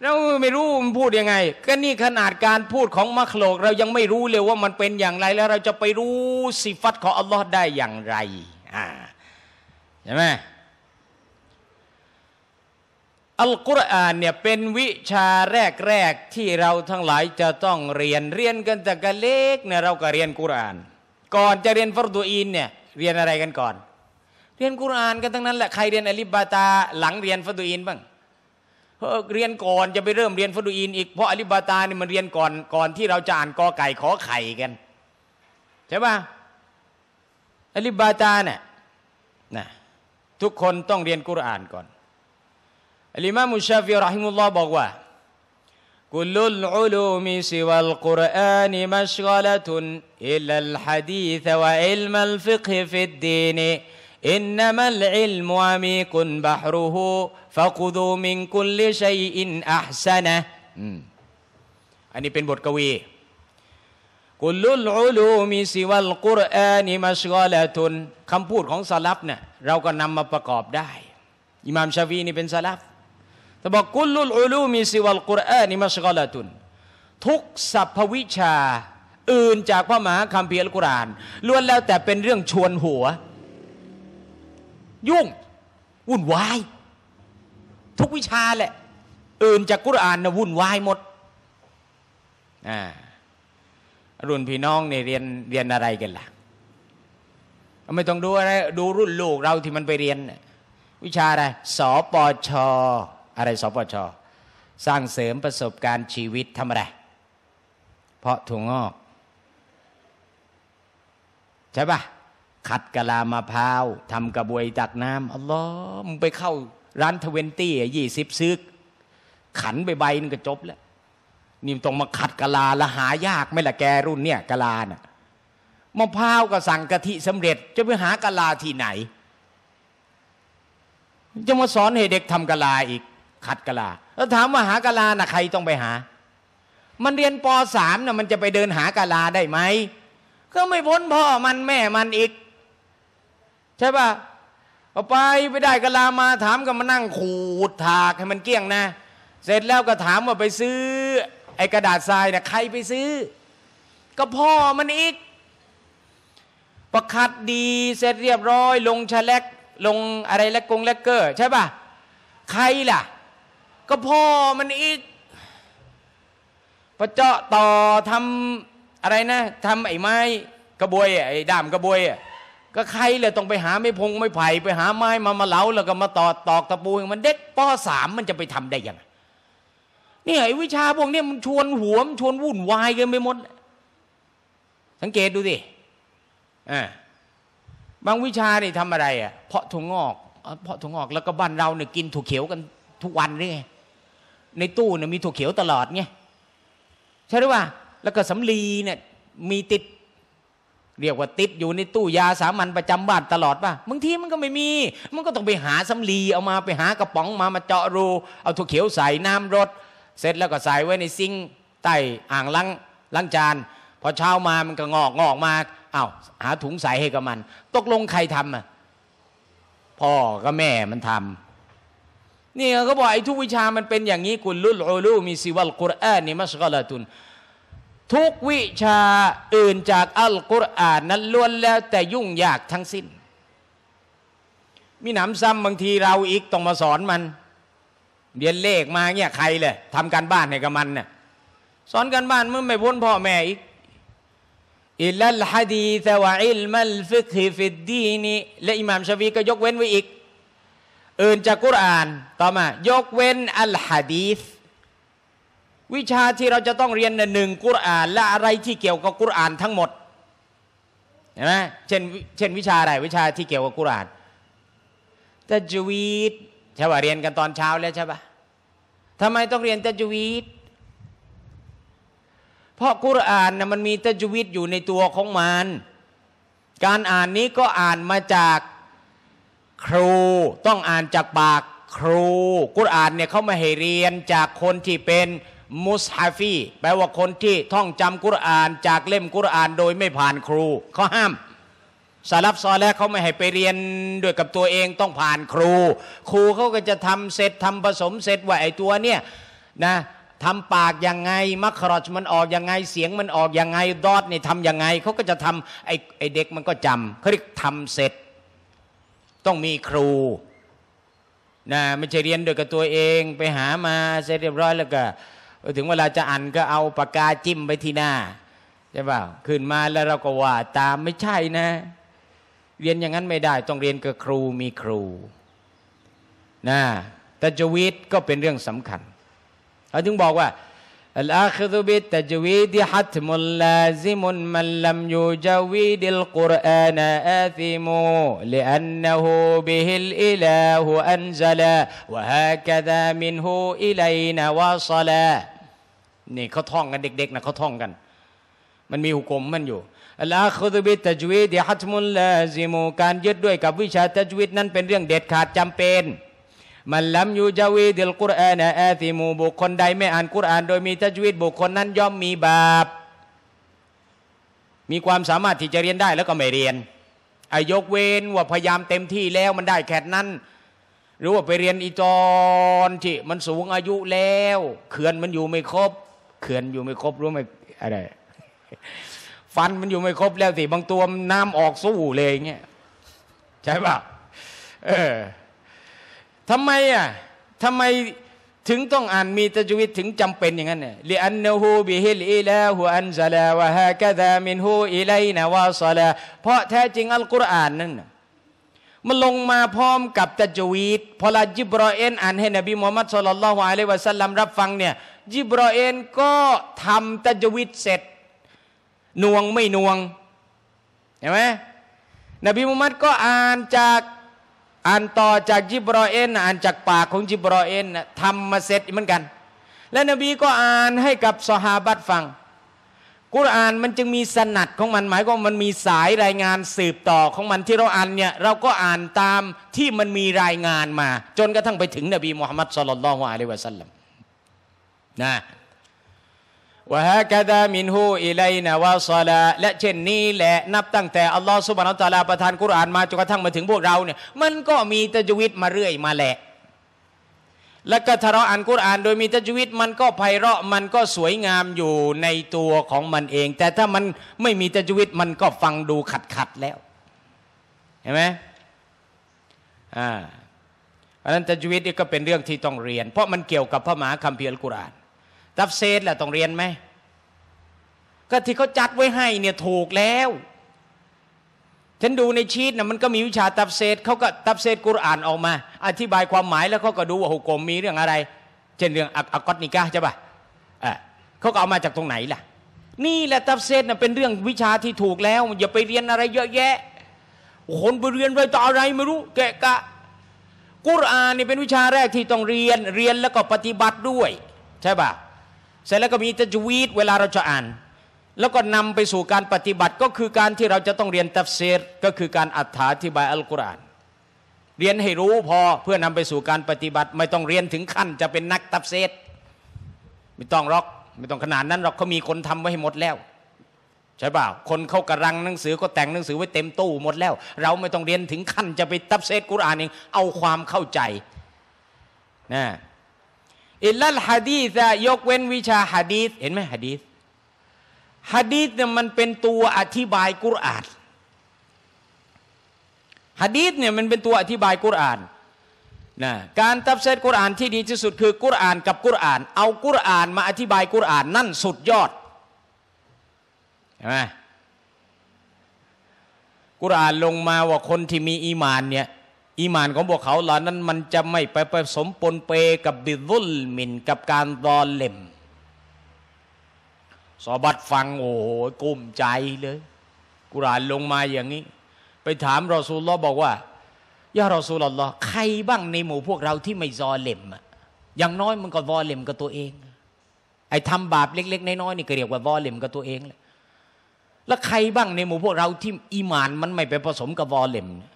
[SPEAKER 1] เราไม่รู้มันพูดยังไงก็นี่ขนาดการพูดของมัคโลกเรายังไม่รู้เลยว่ามันเป็นอย่างไรแล้ว เราจะไปรู้สิฟัตของอัลลอฮ์ได้อย่างไรอ่าใช่ไหมอัลกุรอานเนี่ยเป็นวิชาแรกๆที่เราทั้งหลายจะต้องเรียนเรียนกันแต่กะเล็กเนี่ยเรา ก็เรียนกุรอานก่อนจะเรียนฟารดูอินเนี่ยเรียนอะไรกันก่อน เรียนกุรอานกันทั้งนั้นแหละใครเรียนอลิบบาตาหลังเรียนฟารดูอินบ้างเรียนก่อนจะไปเริ่มเรียนฟารดูอินอีกเพราะอลิบบาตานี่มันเรียนก่อนก่อน ที่เราจะอ่านกอไก่ขอไข่กันใช่ปะอลิบบาตาเนี่ยนะทุกคนต้องเรียนกุรอานก่อน الإمام الشافعي رحمه الله بغوا كل العلوم سوى القرآن مشغلة إلا الحديث وعلم الفقه في الدين إنما العلم عميق بحره فخذوا من كل شيء أحسنه أني بن بوركوي كل العلوم سوى القرآن مشغلة คำพูดของสลับเนี่ยเราก็นำมาประกอบได้อิหม่ามชาฟีนี่เป็นสลับแต่บอกกุลลุลอุลูมีซิวัลกุรอานิมัชกอลาตุนทุกสัรพวิชา อื่นจากพระมหาคัมภีร์อัลกุรอานล้วนแล้วแต่เป็นเรื่องชวนหัว ยุ่งวุ่นวายทุกวิชาแหละ อื่นจากกุรอานนะวุ่นวายหมดอ่ารุ่นพี่น้องเนี่ยเรียนเรียนอะไรกันล่ะ ไม่ต้องดูอะไรดูรุ่นลูกเราที่มันไปเรียนวิชาอะไร สปชอะไร สปชสร้างเสริมประสบการณ์ชีวิตทำอะไร เพราะถั่วงอก ใช่ปะขัดกะลามะพร้าวทำกระบวยตักน้ำอัลลอฮ์มึงไปเข้า ร้านทเวนตี้ยี่สิบซื้อขันใบใบนึงก็จบแล้ว นี่ต้องมาขัดกะลาละหายากไม่ละแกรุ่นเนี่ยกะลาน่ะมะพร้าวก็สั่งกะทิสำเร็จ จะไปหากะลาที่ไหน จะมาสอนให้เด็กทำกะลาอีกขัดกะลาแล้วถามว่าหากะลาน่ะใครต้องไปหา มันเรียนปสามน่ะมันจะไปเดินหากะลาได้ไหมก็ไม่พ้นพ่อมันแม่มันอีก ใช่ปะไปไปได้กะลา มาถามก็มานั่งขูดถาก ให้มันเกี้ยงนะ เสร็จแล้วก็ถามว่าไปซื้อ ไอ้กระดาษทรายน่ะใครไปซื้อ ก็พ่อมันอีก ประคัดดี เสร็จเรียบร้อย ลงชะแลกลงอะไรและกงแลกเกอร์ใช่ปะใครล่ะก็พ่อมันอีกพระเจาะต่อทำอะไรนะทำไอ้ไม้กระบวยไอ้ดามกระบวยก็ใครเลยต้องไปหาไม่พง ไม่ไผ่ไปหาไม้ มามาเหลาแล้วก็มาตอตอกตะปูมันเด็กป้อสามมันจะไปทำได้ยังนี่ไอ้วิชาพวกนี้มัน ชวนหัวมันชวนวุ่นวายกันไปหมด สังเกตดูสิบางวิชานี่ทำอะไรอ่ะเพาะถุงงอก เพาะถุงงอก แล้วก็บ้านเราเนี่ยกินถั่วเขียวกัน ทุกวัน นี่ไงในตู้เนี่ยมีถั่วเขียวตลอดไงใช่หรือเปล่า แล้วก็สำลีเนี่ยมีติด เรียกว่าติดอยู่ในตู้ยาสามัญประจำบ้านตลอดป่ะบางทีมันก็ไม่มี มันก็ต้องไปหาสำลีเอามาไปหากระป๋องมามาเจาะรู เอาถั่วเขียวใส่น้ำรดเสร็จแล้วก็ใส่ไว้ในซิงใต้อ่างล้างล้างจานพอเช้ามามันก็งอกงอกมาอา้าวหาถุงใส่ให้กับมัน ตกลงใครทำอ่ะพ่อกับแม่มันทำนี่เขาบอกไอ้ทุกวิชามันเป็นอย่างนี้ คุณลุลโอลูมีซิวัลกุรอานนี่มัสกลาตุน ทุกวิชาอื่นจากอัลกุรอานนั้นล้วนแล้ว แต่ยุ่งยากทั้งสิ้น มีหนำซ้ำบางทีเราอีกต้องมาสอนมันเรียนเลขมาเนี่ยใครเลยทำการบ้านให้กับมันเนี่ยสอนการบ้านมึงไม่พ้นพ่อแม่อีก อิลลัลฮะดีสวะอิลมัลฟิกฮิฟิดดีนีและอิหม่ามชาฟีก็ยกเว้นไว้อีกอื่นจากกุรอาน ต่อมา ยกเว้นอัลฮะดีษวิชาที่เราจะต้องเรียนหนึ่งกุรอานและอะไรที่เกี่ยวกับกุรอานทั้งหมด เห็นไหมเช่น เช่นวิชาอะไรวิชาที่เกี่ยวกับกุรอานตะจวีดใช่ป่ะเรียนกันตอนเช้าแล้วใช่ป่ะทำไมต้องเรียนตะจวีดเพราะกุรอานนะมันมีตะจวีดอยู่ในตัวของมัน การอ่านนี้ก็อ่านมาจากครูต้องอ่านจากปากครู กุรอานเนี่ยเขาไม่ให้เรียนจากคนที่เป็นมุสฮาฟีแปลว่าคนที่ท่องจำกุรอาน จากเล่มกุรอาน โดยไม่ผ่านครูเขาห้ามสารับซอแล้วเขาไม่ให้ไปเรียนด้วยกับตัวเอง ต้องผ่านครู ครูเขาก็จะทำเสร็จทำผสมเสร็จว่าไอ้ตัวเนี่ยนะทำปากยังไงมัคครอชมันออกยังไงเสียง มันออกยังไงดอดเนี่ยทำยังไงเขาก็จะทำไอ้ไอเด็กมันก็จำเขาเรียกทำเสร็จต้องมีครูนะไม่ใช่เรียนโดยกับตัวเอง ไปหามาเสร็จเรียบร้อยแล้วก็ ถึงเวลาจะอ่านก็เอาปากกาจิ้มไปที่หน้า ใช่ป่าขึ้นมาแล้วเราก็ว่า ตามไม่ใช่นะ เรียนอย่างนั้นไม่ได้ ต้องเรียนกับครูมีครูนะแต่จวิตก็เป็นเรื่องสำคัญเขาถึงบอกว่า الأخذ بالتجويد حتم لازم من لم يجود القرآن آثم لأنه به الإله أنزل وهكذا منه إلينا وصل นี่เขาท่องกันเด็กๆนะเขาท่องกันมันล้ำยูจาวีเดลกุรอานะอาติมูบุคคลใดไม่อ่านกุรอานโดยมีทัจวิตบุคคลนั้นย่อมมีบาปมีความสามารถที่จะเรียนได้ แล้วก็ไม่เรียนอายกเว้นว่าพยายามเต็มที่แล้ว มันได้แค่นั้นหรือว่าไปเรียนอีจอนที่ มันสูงอายุแล้ว เขื่อนมันอยู่ไม่ครบเขื่อนอยู่ไม่ครบ รู้ไหมอะไรฟันมันอยู่ไม่ครบแล้วสิบางตัวน้ำออกสู้เลยเงี้ยใช่ป่ะเออทำไมอ่ะทำไม ถึงต้องอ่านมีตะจวิตถึงจำเป็นอย่างนั้นเนี่ยเลีอันนหูบิฮิลอแล้วหัวอันซาลาวะฮะกะดามินหูอีไลนะวาซาลาเพราะแท้จริงอัลกุรอานนั่นมันลงมาพร้อมกับตะจวิตพอละยิบรอเอนอ่านให้นบีมูฮัมมัดสุลลัลฮวาเลวะสัลลัมรับฟังเนี่ยยิบรอเอนก็ทำตะจวิตเสร็จ นวงไม่นวงเห็นไหมนบีมูฮัมมัดก็อ่านจากอ่านต่อจากยิบรอเอนอ่านจากปากของยิบรอเอนทำมาเสร็จเหมือนกัน และนบีก็อ่านให้กับสหาบัตฟัง กุรอานมันจึงมีสนัดของมันหมายว่ามันมีสายรายงานสืบต่อของมันที่เราอ่านเนี่ยเราก็อ่านตามที่มันมีรายงานมา จนกระทั่งไปถึง นบีมุฮัมมัดสุลลัลลอฮุอะลัยวะสัลลัมนะวะฮะกะดามินฮูอิไลนะวาซาลาและเช่นนี้แหละ นับตั้งแต่ อัลลอฮฺสุบานะตะลาประทานกุรอานมาจนกระทั่งมาถึงพวกเราเนี่ยมันก็มีตะจวิตมาเรื่อยมาแหละ และก็ทาราอ่านกุรอาน โดยมีตะจวิตมันก็ไพเราะมันก็สวยงามอยู่ในตัวของมันเอง แต่ถ้ามันไม่มีตะจวิตมันก็ฟังดูขัดขัดแล้วเห็นไหมอ่าอันนั้นตะจวิตก็เป็นเรื่องที่ต้องเรียน เพราะมันเกี่ยวกับพระมหาคัมภีร์กุรอานตับเซตแหละต้องเรียนไหมก็ที่เขาจัดไว้ให้เนี่ยถูกแล้ว ฉันดูในชีตนะมันก็มีวิชาตับเซตเขาก็ตับเซตกุรอ่านออกมา อธิบายความหมายแล้วเขาก็ดูว่าหุกกมมีเรื่องอะไร เช่นเรื่องอักอตนิกาใช่ปะ่ะเขาก็เอามาจากตรงไหนล่ะ นี่แหละตับเซตนะเป็นเรื่องวิชาที่ถูกแล้ว อย่าไปเรียนอะไรเยอะแยะคนไปเรียนไปต่ออะไรไม่รู้แกะกะกุรอานนี่เป็นวิชาแรกที่ต้องเรียนเรียนแล้วก็ปฏิบัติด้วย ใช่ปะ่ะเสร็จแล้วก็มีตัจวีดเวลาเราจะอ่าน แล้วก็นำไปสู่การปฏิบัติก็คือการที่เราจะต้องเรียนตัฟเซตก็คือการอัธาิบายอัลกุรอานเรียนให้รู้พอเพื่อนำไปสู่การปฏิบัติไม่ต้องเรียนถึงขั้น จะเป็นนักตัฟเซตไม่ต้องรอกไม่ต้องขนาดนั้นหรอกเขามีคนทำไว้ให้หมดแล้วใช่เปล่าคนเข้ากระรังหนังสือก็แต่งหนังสือไว้เต็มตู้หมดแล้ว เราไม่ต้องเรียนถึงขั้น จะไปตัฟเซตกุรอานเองเอาความเข้าใจนะอิลลฮะดีสะยกเว้นวิชาฮะดีสเห็นไหมฮะดีสฮะดีสเนี่ยมันเป็นตัวอธิบายกุรอานฮะดีสเนี่ยมันเป็นตัวอธิบายกุรอานนะการตับเซตกุรอานที่ดีที่สุดคือกุรอาน กับกุรอาน เอากุรอาน มาอธิบายกุรอานนั่นสุดยอดเห็นไหมกุรอานลงมาว่าคนที่มีอีมานเนี่ยอีมานของพวกเขาเหล่านั้นมันจะไม่ไปผสมปนเปกับบิดุลมินกับการรอเล่มสอบัดฟังโอ้โหกุ้มใจเลย กุรานลงมาอย่างนี้ ไปถามรอซูลลอบอกว่ายารอซูลลอใครบ้างในหมู่พวกเราที่ไม่รอเล่มอะอย่างน้อยมันก็รอเล่มกับตัวเองไอ้ทำบาปเล็กๆน้อยๆนี่ก็เรียกว่าวอเล่มกับตัวเองแลลวแล้วใครบ้างในหมู่พวกเราที่อีมานมันไม่ไปผสมกับวอเล่มเนี่ย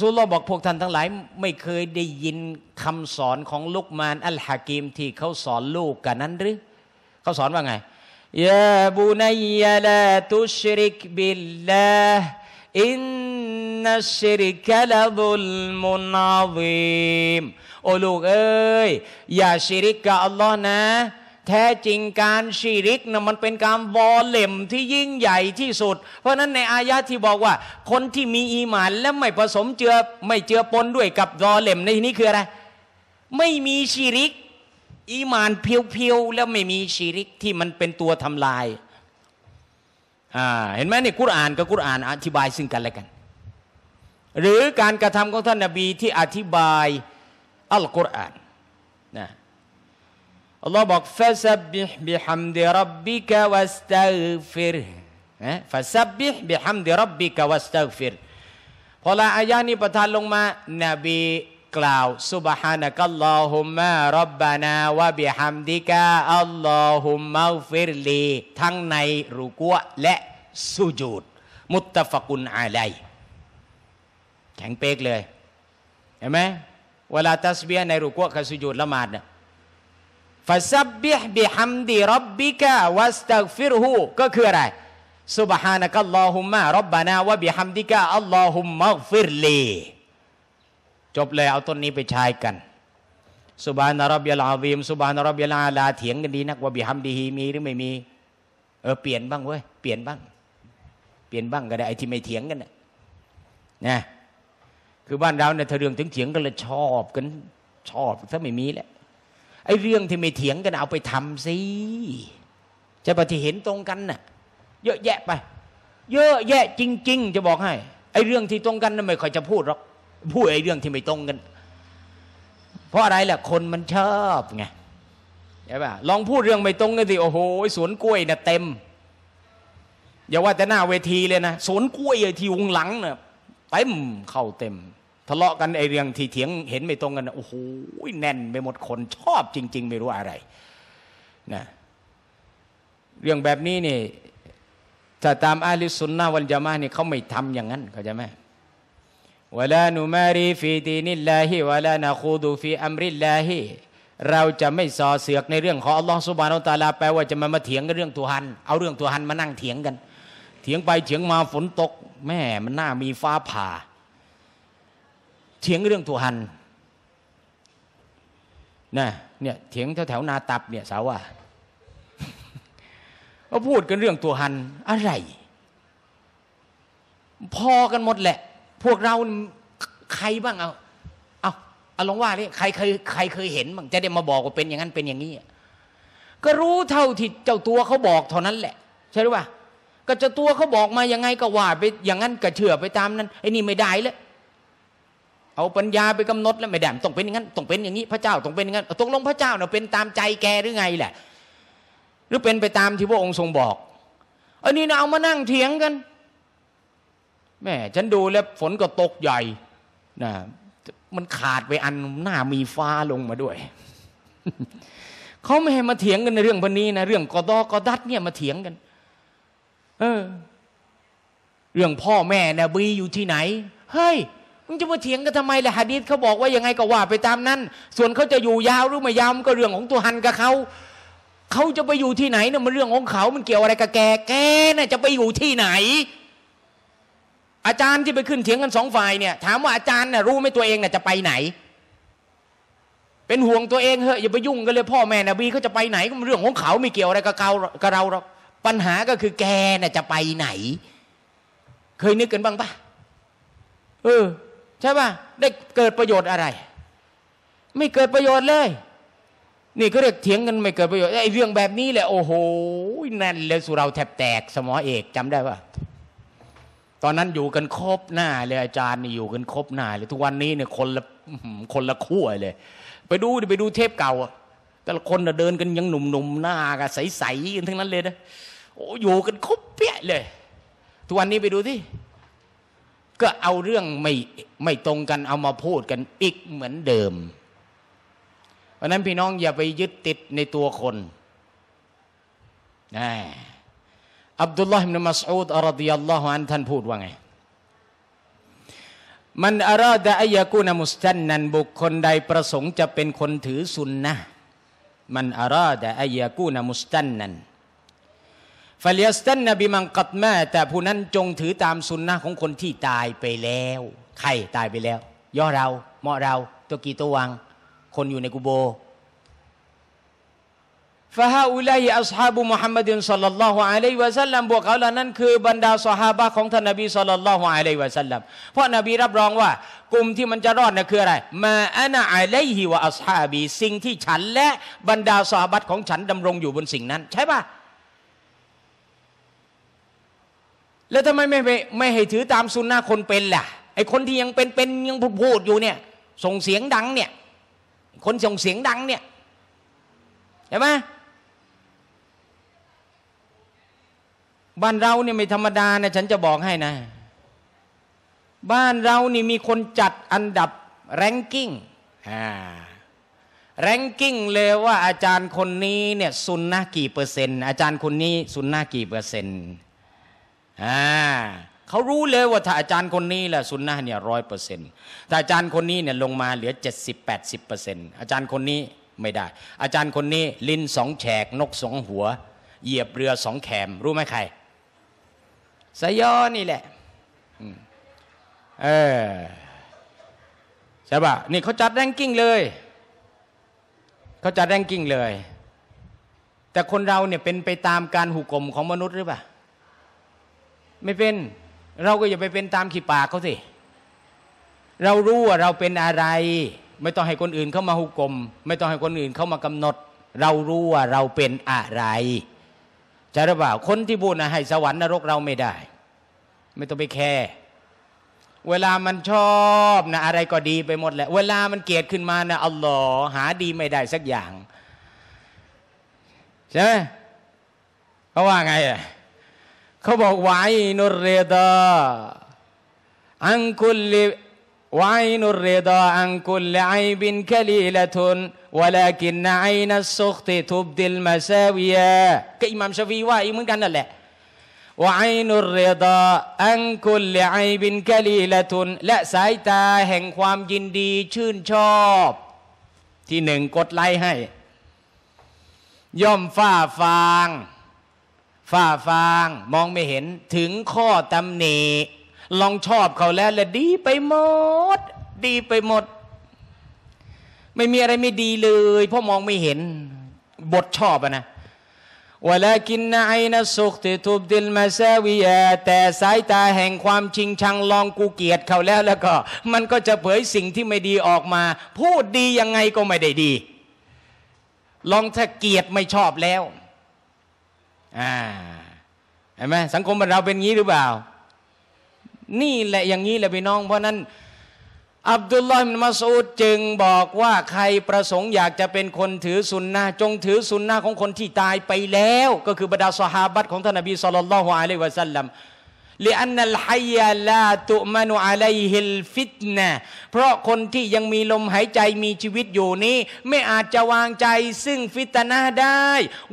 [SPEAKER 1] ซูลอบอกพวกท่านทั้งหลายไม่เคยได้ยินคำสอนของลุกมานอัลฮะกิมที่เขาสอนลูกกันนั้นหรือ เขาสอนว่าไงยาบุนัยยะลาตุชริกบิลลาห์อินนัชริกะลบุลมุนาวิมโอ้ลูกเอ้ย อย่าชิริกกับอัลลอฮ์นะแท้จริงการชีริกนะมันเป็นการวอลเล่มที่ยิ่งใหญ่ที่สุด เพราะนั้นในอายะที่บอกว่าคนที่มีอีหมานและไม่ผสมเจือไม่เจือปนด้วยกับวอลเล่มในที่นี้คืออะไรไม่มีชีริก อีหมานเพียวๆแล้วไม่มีชีริกที่มันเป็นตัวทำลายเห็นไหมนี่กุรอานกับกุรอานอธิบายซึ่งกันและกัน หรือการกระทำของท่านนาบีที่อธิบายอัลกุรอานนะอัลลอฮ์บอกฟาซับบิฮบิฮัมดิรับบิกะวัสตัฆฟิรนะฟาซับบิฮบิฮัมดิรับบิกะวัสตัฆฟิรพอละอายานี้ประทานลงมานบีกล่าวซุบฮานะกัลลอฮุมะรับบานาวะบิฮัมดิกะอัลลอฮุมะฟิรลีทั้งในรุกัวและสุญูดมุตตะฟกุนอะไลแข็งเป๊กเลยเห็นไหมเวลาตัสเบียในรุกัวกับสุญูดละหมาดเนี่ยฟาซับบิฮบิฮัมดีรับบิกะวัสตักฟิรฮูก็คืออะไรสุบฮานะกัลลอฮุมมะรับบานาวะบิฮัมดิกะอัลลอฮุมมักฟิรลีจบเลยเอาต้นนี้ไปใช้กันสุบานารับยาลาวีมสุบานารับยาลาลาเถียงกันดีนักว่าบิฮัมดีฮีมีหรือไม่มีเออเปลี่ยนบ้างเว้ยเปลี่ยนบ้างเปลี่ยนบ้างก็ได้ไอที่ไม่เถียงกันนนะคือบ้านเราเนี่ยเธอเรื่องถึงเถียงกันเลยชอบ กันชอบถ้าไม่มีแหละไอ้เรื่องที่ไม่เถียงกันเอาไปทำสิจะปฏิเห็นตรงกันน่ะเยอะแยะไป เยอะ แยะจริง ๆ จะบอกให้ไอ้เรื่องที่ตรงกันน่ะไม่ค่อยจะพูดหรอกพูดไอ้เรื่องที่ไม่ตรงกัน เพราะอะไรล่ะคนมันชอบไงใช่ป่ะลองพูดเรื่องไม่ตรงกันสิโอ้โหสวนกล้วยน่ะเต็มอย่าว่าแต่หน้าเวทีเลยนะสวนกล้วยที่วงหลังน่ะเต็มเข้าเต็มทะเลาะกันไอเรื่องที่เถียงเห็นไม่ตรงกันโอ้โหแน่นไปหมดคน ชอบจริง ๆ ไม่รู้อะไรนะเรื่องแบบนี้นี่ถ้าตามอาลิสุนนาวัลจามานี่เขาไม่ทำอย่างนั้น เขาจะไหมวลานุมารีฟีดีนิลลาฮิวลานาคูดูฟีอัมริลลาฮิเราจะไม่ส่อเสือกในเรื่อง ของอัลลอฮฺสุบานอัลตาลาแปลว่าจะมามาเถียงกันเรื่องตัวฮัน เอาเรื่องตัวฮันมานั่งเถียงกัน เถียงไปเถียงมาฝนตก แม่มันน่ามีฟ้าผ่าเถียงเรื่องตัว หันนะเนี่ย เถียงแถวๆนาตับ เนี่ยสาวะก็พูดกันเรื่องตัวหัน อะไร พอกันหมดแหละ พวกเราใครบ้างเอาเอาเอาลองว่าดิใครเคยใครเคยเห็นบ้างจะได้มาบอกว่าเป็นอย่างนั้นเป็นอย่างนี้ ก็รู้เท่าที่เจ้าตัวเขาบอกเท่านั้นแหละ ใช่หรือเปล่าก็เจ้าตัวเขาบอกมายังไงก็ว่าไปอย่างนั้นก็เชื่อไปตามนั้นไอ้นี่ไม่ได้แล้วเอาปัญญาไปกำหนดแล้วไม่ได้ต้องเป็นอย่างนั้นต้องเป็นอย่างนี้ พระเจ้าต้องเป็นอย่างนั้นตกลงพระเจ้าเนายเป็นตามใจแกหรือไงแหละ หรือเป็นไปตามที่พระองค์ทรงบอก อันนี้นะเอามานั่งเถียงกัน แม่ ฉันดูแล้วฝนก็ตกใหญ่นะมันขาดไปอันหน้ามีฟ้าลงมาด้วยเขาไม่ให้มาเถียงกันในเรื่องพันนี้ นะ เรื่องกอดอกอดัดเนี่ยมาเถียงกัน เออ เรื่องพ่อแม่เนี่ยมีอยู่ที่ไหนเฮ้ยมึงจะมาเถียงกันทำไมล่ะฮะดีษเขาบอกว่ายังไงก็ว่าไปตามนั้น ส่วนเขาจะอยู่ยาวหรือไม่ยาวมันก็เรื่องของตัวฮันกับเขาเขาจะไปอยู่ที่ไหนเนี่ยมันเรื่องของเขา มันเกี่ยวอะไรกับแก แกน่ะจะไปอยู่ที่ไหน อาจารย์ที่ไปขึ้นเถียงกันสองฝ่ายเนี่ย ถามว่าอาจารย์น่ะรู้ไหมตัวเองน่ะจะไปไหน เป็นห่วงตัวเองเหอะอย่าไปยุ่งกันเลยพ่อแม่นบีเขาจะไปไหน ก็เรื่องของเขาไม่เกี่ยวอะไรกับเขากับเราหรอกปัญหาก็คือ แกน่ะจะไปไหน เคยนึกกันบ้างปะเออใช่ป่ะได้เกิดประโยชน์อะไร ไม่เกิดประโยชน์เลย นี่ก็เรียกเถียงกันไม่เกิดประโยชน์ไอ้เรื่องแบบนี้แหละโอ้โหนั่นเลยสุราแทบแตกสมอเอกจำได้ป่ะตอนนั้นอยู่กันครบหน้าเลยอาจารย์นี่อยู่กันครบหน้าเลย ทุกวันนี้เนี่ยคนละคนละขั้วเลย ไปดูไปดูเทปเก่า แต่ละคนเดินกันยังหนุ่มๆหน้ากันใสๆกันทั้งนั้นเลยนะโอ้อยู่กันครบเปี้ยเลย ทุกวันนี้ไปดูที่ก็เอาเรื่องไม่ไม่ตรงกันเอามาพูดกันอีกเหมือนเดิม เพราะนั้นพี่น้องอย่าไปยึดติดในตัวคนนะอับดุลลอฮ์มินมัสอูดอัลลอฮิัลลอฮุอันท่านพูดว่าไง มันอาราดะอายะกูนมุสตันนันบุคคลใดประสงค์จะเป็นคนถือสุนนะมันอาราดะอายะกูนมุสตันนันฟาเลียสตันนบีมังกัดแม่แต่ผู้นั้นจงถือตามสุนนะของคนที่ตายไปแล้วใครตายไปแล้วย่อเราเหมาะเราตัวกีตัววังคนอยู่ในกุโบฟาฮาอุลัยอัสฮาบุมุฮัมมัดินสัลลัลลอฮุอะลัยวะสัลลัมบวกเขาเหล่านั้นคือบรรดาสหาบของท่านนบีสัลลัลลอฮุอะลัยวะสัลลัมเพราะนบีรับรองว่ากลุ่มที่มันจะรอดน่ะคืออะไร มาอานะอะลัยฮิวะอัสฮาบีสิ่งที่ฉันและบรรดาสหาบัของฉันดำรงอยู่บนสิ่งนั้น ใช่ปะแล้วทำไมไม่ไปไม่ให้ถือตามสุนนะคนเป็นล่ะไอ้คนที่ยังเป็นเป็นยังพูดอยู่เนี่ย ส่งเสียงดังเนี่ยคนส่งเสียงดังเนี่ยใช่ไหมบ้านเราเนี่ยไม่ธรรมดานะฉันจะบอกให้นะ บ้านเรานี่มีคนจัดอันดับแรงกิ้งอ่าแรงกิ้งเลยว่า อาจารย์คนนี้เนี่ยซุนนะกี่เปอร์เซ็นต์อาจารย์คนนี้ซุนนะกี่เปอร์เซ็นต์อ่าเขารู้เลยว่าถ้าอาจารย์คนนี้แหละสุนนะเนี่ยร้อยเปอร์เซ็นต์ถ้าอาจารย์คนนี้เนี่ยลงมาเหลือเจ็ดสิบแปดสิบเปอร์เซ็นต์อาจารย์คนนี้ไม่ได้ อาจารย์คนนี้ลิ้นสองแฉก นกสอง หัว เหยียบเรือสองแขมรู้ไหมใครสยอนี่แหละเออใช่ปะนี่เขาจัดแรงกิ้งเลย เขาจัดแรงกิ้งเลย แต่คนเราเนี่ยเป็นไปตามการหุกกลมของมนุษย์หรือเปล่าไม่เป็นเราก็อย่าไปเป็นตามขี้ปากเขาสิเรารู้ว่าเราเป็นอะไร ไม่ต้องให้คนอื่นเข้ามาหุกกลมไม่ต้องให้คนอื่นเข้ามากำหนด เรารู้ว่าเราเป็นอะไรใช่หรือเปล่า คนที่บูนให้ สวรรค์นรกเราไม่ได้ ไม่ต้องไปแคร์เวลามันชอบนะอะไรก็ดีไปหมดแหละเวลามันเกลียดขึ้นมานะอัลลอฮ์หาดีไม่ได้สักอย่าง ใช่ไหมเพราะว่าไงอ่ะเขาบอกวายนุเรดาอังคุลลวายนุเรดาอังคุลลอบินคลีละทุน ولكن عين السخط تبدي المساوية ก็อิมามชาฟีว่าอีมือนกันนั่นแหละว่าไอนุเรดาอังคุลไอบินกะลีละทุนและสายตาแห่งความยินดีชื่นชอบ ที่หนึ่งกดไลค์ให้ย่อมฟ้าฟางฝ้าฟางมองไม่เห็นถึงข้อตำหนิลองชอบเขาแล้วและดีไปหมด ดีไปหมด ไม่มีอะไรไม่ดีเลยเพราะมองไม่เห็น บทชอบอะนะวลากินไอนะสุขี่ทุบดินมาแซวิแอแต่สายตาแห่งความชิงชังลองกูเกียดเขาแล้วแล้วก็ มันก็จะเผยสิ่งที่ไม่ดีออกมา พูดดียังไงก็ไม่ได้ดี ลองถ้าเกียดไม่ชอบแล้วอ่าเห็นไหมสังคมเราเป็นงี้หรือเปล่า นี่แหละอย่างนี้แหละพี่น้อง เพราะนั้น อับดุลลอฮ์มัสูดจึงบอกว่าใครประสงค์อยากจะเป็นคนถือสุนนะจงถือสุนนะของคนที่ตายไปแล้ว ก็คือบรรดาสหาบัตของท่านอบีสุลต่านละฮ์อะลัยวะสัลลัมลิอันนัลฮัยลาตุมานุอะไลฮิลฟิตนเพราะคนที่ยังมีลมหายใจมีชีวิตอยู่นี้ ไม่อาจจะวางใจซึ่งฟิตนะได้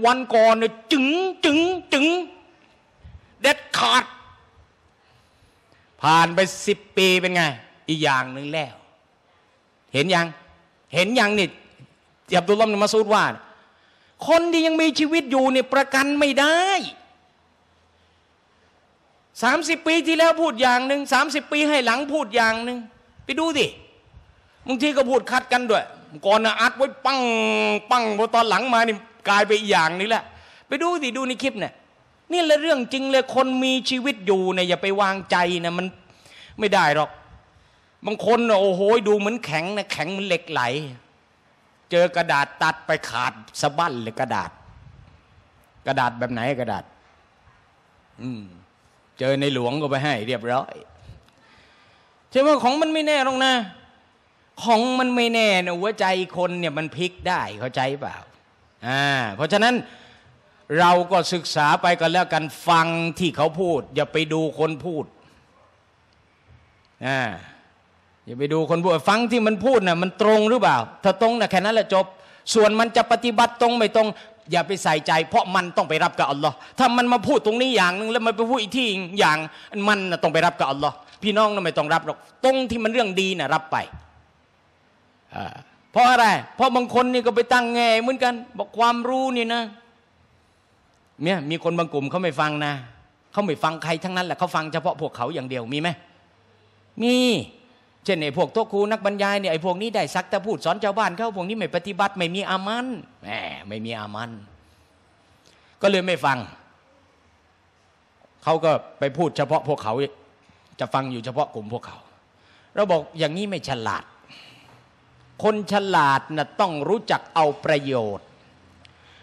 [SPEAKER 1] วันก่อนจึงจึงจึงเด็ดขาดผ่านไปสิบปีเป็นไง อีกอย่างหนึ่งแล้ว เห็นยังเห็นยังนี่อับดุลลอฮ์มัสูดว่า คนที่ยังมีชีวิตอยู่เนี่ยประกันไม่ได้สสามิบปีที่แล้วพูดอย่างหนึ่งสสามิบปีให้หลังพูดอย่างหนึ่งไปดูสิบางทีก็พูดคัดกันด้วยก่อนอัดไว้ปังปังพอตอนหลังมานี่กลายไปอย่างนี้แหละ ไปดูสิดูในคลิปเนี่ยนี่แหละเรื่องจริงเลยคนมีชีวิตอยู่เนี่ยอย่าไปวางใจนะมันไม่ได้หรอกบางคนโอ้โหดูเหมือนแข็งนะแข็งเหมือนเหล็กไหล เจอกระดาษตัดไปขาดสะบั้นเลยกระดาษ กระดาษแบบไหนกระดาษ อืมเจอในหลวงก็ไปให้เรียบร้อยใช่ไหมของมันไม่แน่หรอกนะ ของมันไม่แน่นะหัวใจคนเนี่ยมันพลิกได้ เข้าใจเปล่าอ่าเพราะฉะนั้นเราก็ศึกษาไปกันแล้วกันฟังที่เขาพูด อย่าไปดูคนพูดอ่าอย่าไปดูคนพูดฟังที่มันพูดนะ่ะมันตรงหรือเปล่า ถ้าตรงนะ่ะแค่นั้นแหละจบ ส่วนมันจะปฏิบัติตรงไม่ตรงอย่าไปใส่ใจเพราะมันต้องไปรับกับอัลลอฮ์ถ้ามันมาพูดตรงนี้อย่างนึงแล้วมันไปพูดอีกที่อย่างมันต้องไปรับกับอัลลอฮ์พี่น้องนาไม่ต้องรับหรอกตรงที่มันเรื่องดีนะรับไปเพราะอะไร เพราะบางคนนี่ก็ไปตั้งแง่เหมือนกันบอกความรู้นี่นะเนี่ยมีคนบางกลุ่มเขาไม่ฟังนะเขาไม่ฟังใคร ทั้งนั้นแหละเขาฟังเฉพาะพวกเขาอย่างเดียวมีไหมมีเช่นไอ้พวกโตครูนักบรรยายเนี่ยไอ้พวกนี้ได้ซักแต่พูดสอนชาวบ้านเขาพวกนี้ไม่ปฏิบัติไม่มีอามันแหมไม่มีอามันก็เลยไม่ฟังเขาก็ไปพูดเฉพาะพวกเขาจะฟังอยู่เฉพาะกลุ่มพวกเขาเราบอกอย่างนี้ไม่ฉลาด คนฉลาดนะ่ะต้องรู้จักเอาประโยชน์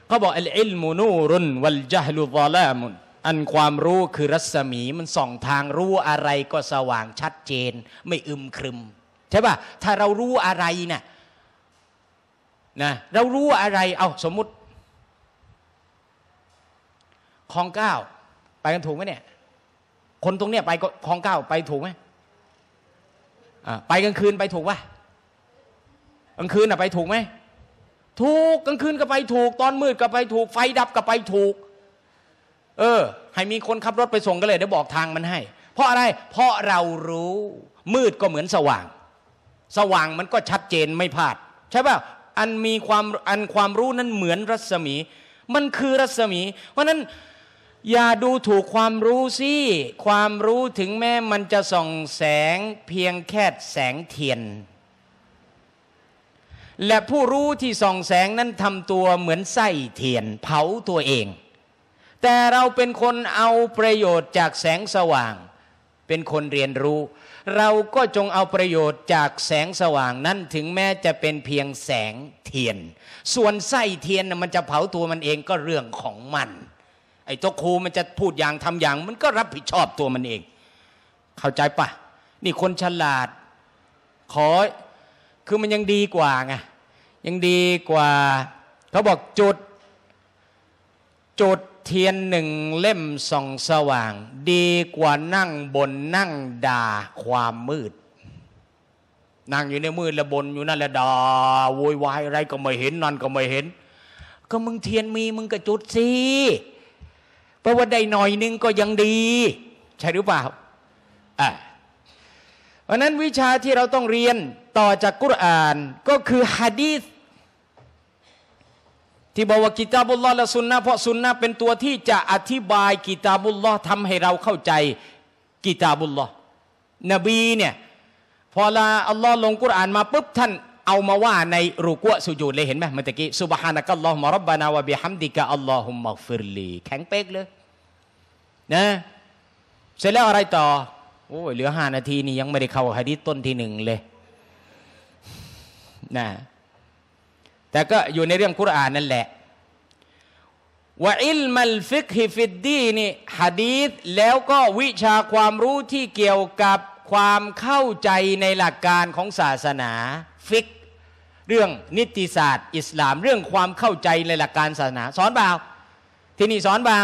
[SPEAKER 1] เขาบอกอิลมูนูรุนวัลจัฮลุฟะลามุนอันความรู้คือรัศมีมันส่องทางรู้อะไรก็สว่างชัดเจน ไม่อึมครึมใช่ป่ะถ้าเรารู้อะไรเนะี่ยนะเรารู้อะไร เอาสมมุติคลองเก้าไปกันถูกไหมเนี่ย คนตรงเนี้ยไปคลองเก้าไปถูกไหมไปกลางคืนไปถูกป่ะกลางคืนอะไปถูกไหมถูกกลางคืนก็ไปถูก ตอนมืดก็ไปถูก ไฟดับก็ไปถูกเออ ให้มีคนขับรถไปส่งก็เลยเดี๋ยวบอกทางมันให้ เพราะอะไรเพราะเรารู้ มืดก็เหมือนสว่าง สว่างมันก็ชัดเจนไม่พลาด ใช่ป่ะอันมีความอันความรู้นั้นเหมือนรัศมี มันคือรัศมี เพราะนั้นอย่าดูถูกความรู้สิความรู้ถึงแม้มันจะส่องแสงเพียงแค่แสงเทียน และผู้รู้ที่ส่องแสงนั้นทำตัวเหมือนไส้เทียน เผาตัวเองแต่เราเป็นคนเอาประโยชน์จากแสงสว่าง เป็นคนเรียนรู้ เราก็จงเอาประโยชน์จากแสงสว่างนั้นถึงแม้จะเป็นเพียงแสงเทียน ส่วนไส้เทียนมันจะเผาตัวมันเองก็เรื่องของมัน ไอ้ตัวครูมันจะพูดอย่างทำอย่าง มันก็รับผิดชอบตัวมันเอง เข้าใจปะ นี่คนฉลาด ขอ คือมันยังดีกว่าไง ยังดีกว่า เขาบอกจุด จุดเทียนหนึ่งเล่มส่องสว่าง ดีกว่านั่งบนนั่งด่าความมืดนั่งอยู่ในมืดและบนอยู่นั่นและด่าโวยวายอะไรก็ไม่เห็นนั่นก็ไม่เห็น ก็มึงเทียนมีมึงก็จุดสิเพราะว่าได้หน่อยนึงก็ยังดีใช่หรือเปล่าอ่าเพราะนั้นวิชาที่เราต้องเรียนต่อจากกุรอานก็คือฮะดีษที่บอกว่ากิตาบุลลอฮ์และสุนนะเพราะสุนนะเป็นตัวที่จะอธิบายกิตาบุลลอฮ์ทำให้เราเข้าใจกิตาบุลลอฮ์นบีเนี่ยพอละอัลลอฮ์ลงกุรอานมาปุ๊บท่าน เอามาว่าในรูกัวสุญูดเลยเห็นไหมเมื่อกี้สุบฮานะกัลลอฮ์มารับบานาวะบิฮัมดิกะอัลลอฮุมมักฟิรลีแข็งเป๊กเลยนะเสร็จแล้วอะไรต่อโอ้เหลือห้านาทีนี่ยังไม่ได้เข้าฮะดิษต้นที่หนึ่งเลยนะแต่ก็อยู่ในเรื่องคุรานนั่นแหละว่าอิลมัลฟิกฮิฟิดดีนี่ฮะดีษแล้วก็วิชาความรู้ที่เกี่ยวกับความเข้าใจในหลักการของศาสนาฟิกเรื่องนิติศาสตร์ อิสลาม เรื่องความเข้าใจในหลักการศาสนา สอนเปล่าที่นี่สอนเปล่า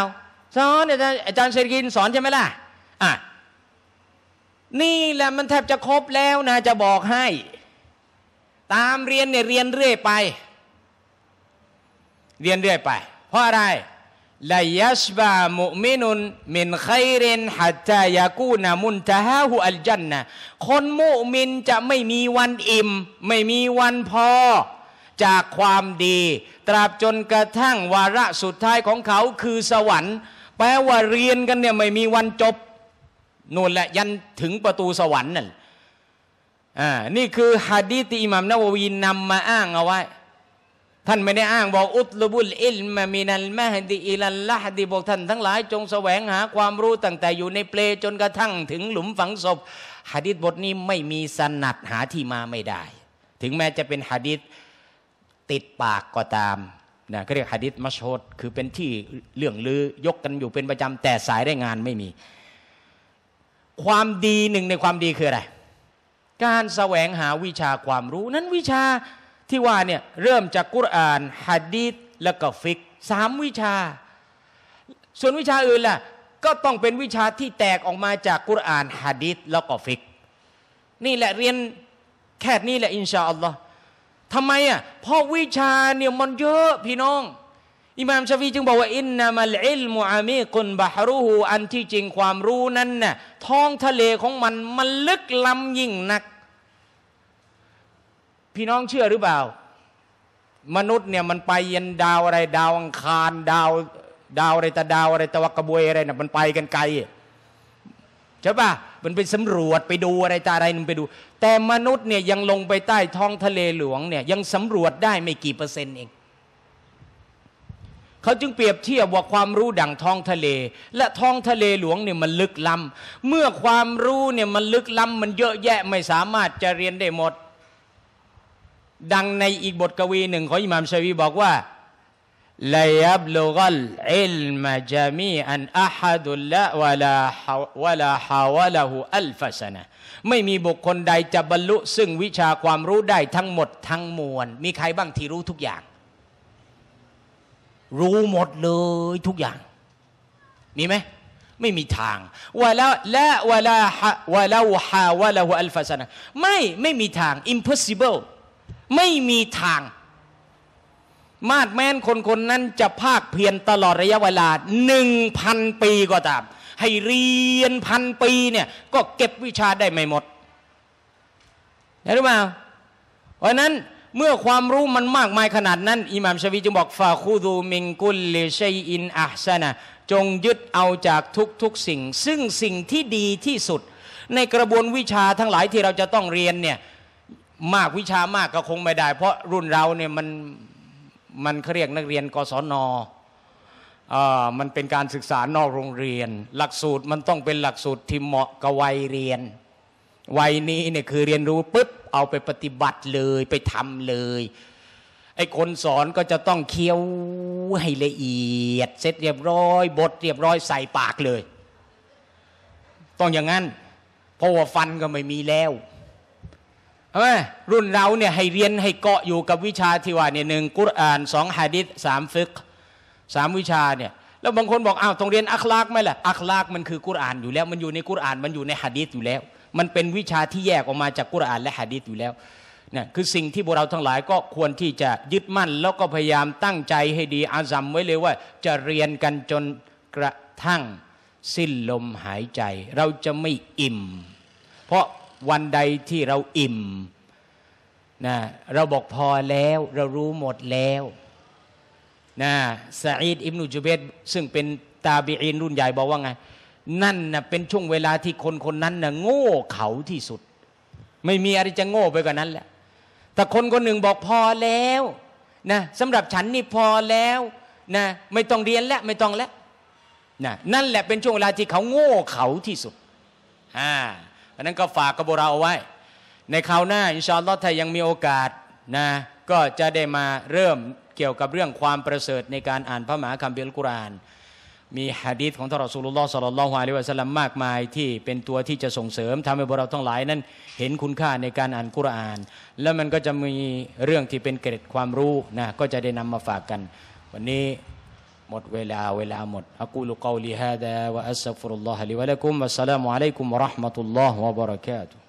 [SPEAKER 1] สอนอาจารย์เาร์เรินสอนใช่ไหมล่ะอ่ะนี่แหละมันแทบจะครบแล้วนะจะบอกให้ ตามเรียนเนี่ยเรียนเรื่อยไปเรียนเรื่อยไปเพราะอะไรลายัสบามุมินุนมินไคเรนฮัตตายากูนามุนตาฮาหูอัลจันนะคนมุมินจะไม่มีวันอิ่มไม่มีวันพอ จากความดี ตราบจนกระทั่งวาระสุดท้ายของเขา คือสวรรค์ แปลว่าเรียนกันเนี่ยไม่มีวันจบนู่นแหละยันถึงประตูสวรรค์นั่นนี่คือฮะดีติอิหมัมนาววีนำมาอ้างเอาไว้ท่านไม่ได้อ้างบอกอุตลบุลอิลมามินัลมหดีอิลัลละดีบอกท่านทั้งหลาย จงแสวงหาความรู้ ตั้งแต่อยู่ในเปลจนกระทั่งถึงหลุมฝังศพหะดิษบทนี้ไม่มีสนัดหาที่มาไม่ได้ ถึงแม้จะเป็นหะดิษติดปากก็ตามนะเขาเรียกหะดิษมัชฮดคือเป็นที่เรื่องลือยกกันอยู่เป็นประจำ แต่สายได้งานไม่มี ความดีหนึ่งในความดีคืออะไรการแสวงหาวิชาความรู้นั้นวิชาที่ว่าเนี่ยเริ่มจากกุรอานฮัดดีษแล้วก็ฟิกสามวิชา ส่วนวิชาอื่นล่ะก็ต้องเป็นวิชาที่แตกออกมาจากกุรอานฮัดดีษแล้วก็ฟิกนี่แหละเรียนแค่นี้แหละอินชาอัลลอฮ์ทำไมอ่ะเพราะวิชาเนี่ยมันเยอะพี่น้องอิหม่ามชาฟีจึงบอกว่าอินนามัลอิลมุอามีกุนบาฮรูฮูอันที่จริงความรู้นั้นน่ะท้องทะเลของมันมันลึกล้ำยิ่งนักพี่น้องเชื่อหรือเปล่า มนุษย์เนี่ยมันไปยันดาวอะไรดาวอังคารดาวดาวอะไรตะดาวอะไรตะวักกระบวยอะไรนะ่ะมันไปกันไกลใช่ปะมันไปสำรวจไปดูอะไรตาอะไรนึงไปดู แต่มนุษย์เนี่ยยังลงไปใต้ท้องทะเลหลวงเนี่ยยังสำรวจได้ไม่กี่เปอร์เซ็นต์เองเขาจึงเปรียบเทียบว่าความรู้ดั่งท้องทะเล และท้องทะเลหลวงเนี่ยมันลึกล้ำเมื่อความรู้เนี่ยมันลึกล้ำมันเยอะแยะไม่สามารถจะเรียนได้หมดดังในอีกบทกวีหนึ่งของอิหม่ามชาวี บอกว่าลยับลุกลอิลมะจามีอันอาฮัดุลละวะลาวะลาฮาวะลาหูอัลฟาสนะไม่มีบุคคลใดจะบรรลุ ซึ่งวิชาความรู้ได้ทั้งหมด ทั้งมวล มีใครบ้างที่รู้ทุกอย่าง รู้หมดเลย ทุกอย่างมีไหมไม่มีทางวะลาละวะลาฮาวะลาหูอัลฟาสนะไม่ไม่มีทาง impossible ไม่มีทาง มาดแม้นคนคนนั้นจะภาคเพียรตลอดระยะเวลาหนึ่งพันปีก็ตาม ให้เรียนพันปีเนี่ยก็เก็บวิชาได้ไม่หมดเห็นหรือเปล่าเพราะนั้นเมื่อความรู้มันมากมายขนาดนั้น อิหม่ามชวีจึงบอก ฟาคูดูมิงกุลเลชัยอินอัสนะ จงยึดเอาจากทุกๆสิ่ง ซึ่งสิ่งที่ดีที่สุด ในกระบวนวิชาทั้งหลายที่เราจะต้องเรียนเนี่ยมากวิชามากก็คงไม่ได้เพราะรุ่นเราเนี่ยมัน มันเขาเรียกนักเรียนกศนมันเป็นการศึกษานอกโรงเรียน หลักสูตรมันต้องเป็นหลักสูตรที่เหมาะกับวัยเรียน วัยนี้เนี่ยคือเรียนรู้ปุ๊บเอาไปปฏิบัติเลยไปทำเลยไอ้คนสอนก็จะต้อง เคี้ยวให้ละเอียด เสร็จเรียบร้อย บทเรียบร้อยใส่ปากเลย ต้องอย่างนั้นเพราะว่าฟันก็ไม่มีแล้วรุ่นเราเนี่ยให้เรียนให้เกาะอยู่กับวิชาที่ว่าเนี่ยหนึ่งกุรอานสองฮะดิษสามฟิกสามวิชาเนี่ยแล้วบางคนบอกอ้าวต้องเรียนอัคลากไหมล่ะอัคลากมันคือกุรอานอยู่แล้ว มันอยู่ในกุรอานมันอยู่ในฮะดิษอยู่แล้ว มันเป็นวิชาที่แยกออกมาจากกุรอาน และฮะดิษอยู่แล้วนี่คือสิ่งที่พวกเราทั้งหลายก็ควรที่จะยึดมั่น แล้วก็พยายามตั้งใจให้ดีอาซัมไว้เลยว่า จะเรียนกันจนกระทั่งสิ้นลมหายใจเราจะไม่อิ่ม เพราะวันใดที่เราอิ่มนะเราบอกพอแล้วเรารู้หมดแล้วนะสาอิดอิมนุจูเบตซึ่งเป็นตาบีอินรุ่นใหญ่บอกว่าไง นั่นนะเป็นช่วงเวลาที่คนคนนั้นนะโง่เขาที่สุด ไม่มีอะไรจะโง่ไปกว่านั้นแหละแต่คนคนหนึ่งบอกพอแล้วนะสำหรับฉันนี่พอแล้วนะ ไม่ต้องเรียนแล้วไม่ต้องแล้ว นะ นั่นแหละเป็นช่วงเวลาที่เขาโง่เขาที่สุดอ่าอันนั้นก็ฝากกับเราเอาไว้ ในคราวหน้า อินชาอัลลอฮ์ถ้ายังมีโอกาสนะก็จะได้มาเริ่มเกี่ยวกับเรื่องความประเสริฐในการอ่านพระมหาคัมภีร์อัลกุรอานมีฮะดีษของท่านรอสูลุลลอฮ์สัลลัลลอฮุอะลัยวะสัลลัมมากมายที่เป็นตัวที่จะส่งเสริมทำให้พวกเราทั้งหลายนั้นเห็นคุณค่าในการอ่านกุรอาน แล้วมันก็จะมีเรื่องที่เป็นเกร็ดความรู้นะก็จะได้นำมาฝากกันวันนี้หมดเวลาเวลาหมดอักูลกาวลีฮาดะวะอัสซัฟุรุลลอฮะลิวะลักุมวะสลามุอะลัยกุมวะเราะห์มะตุลลอฮ์วะบะเราะกาตุฮ์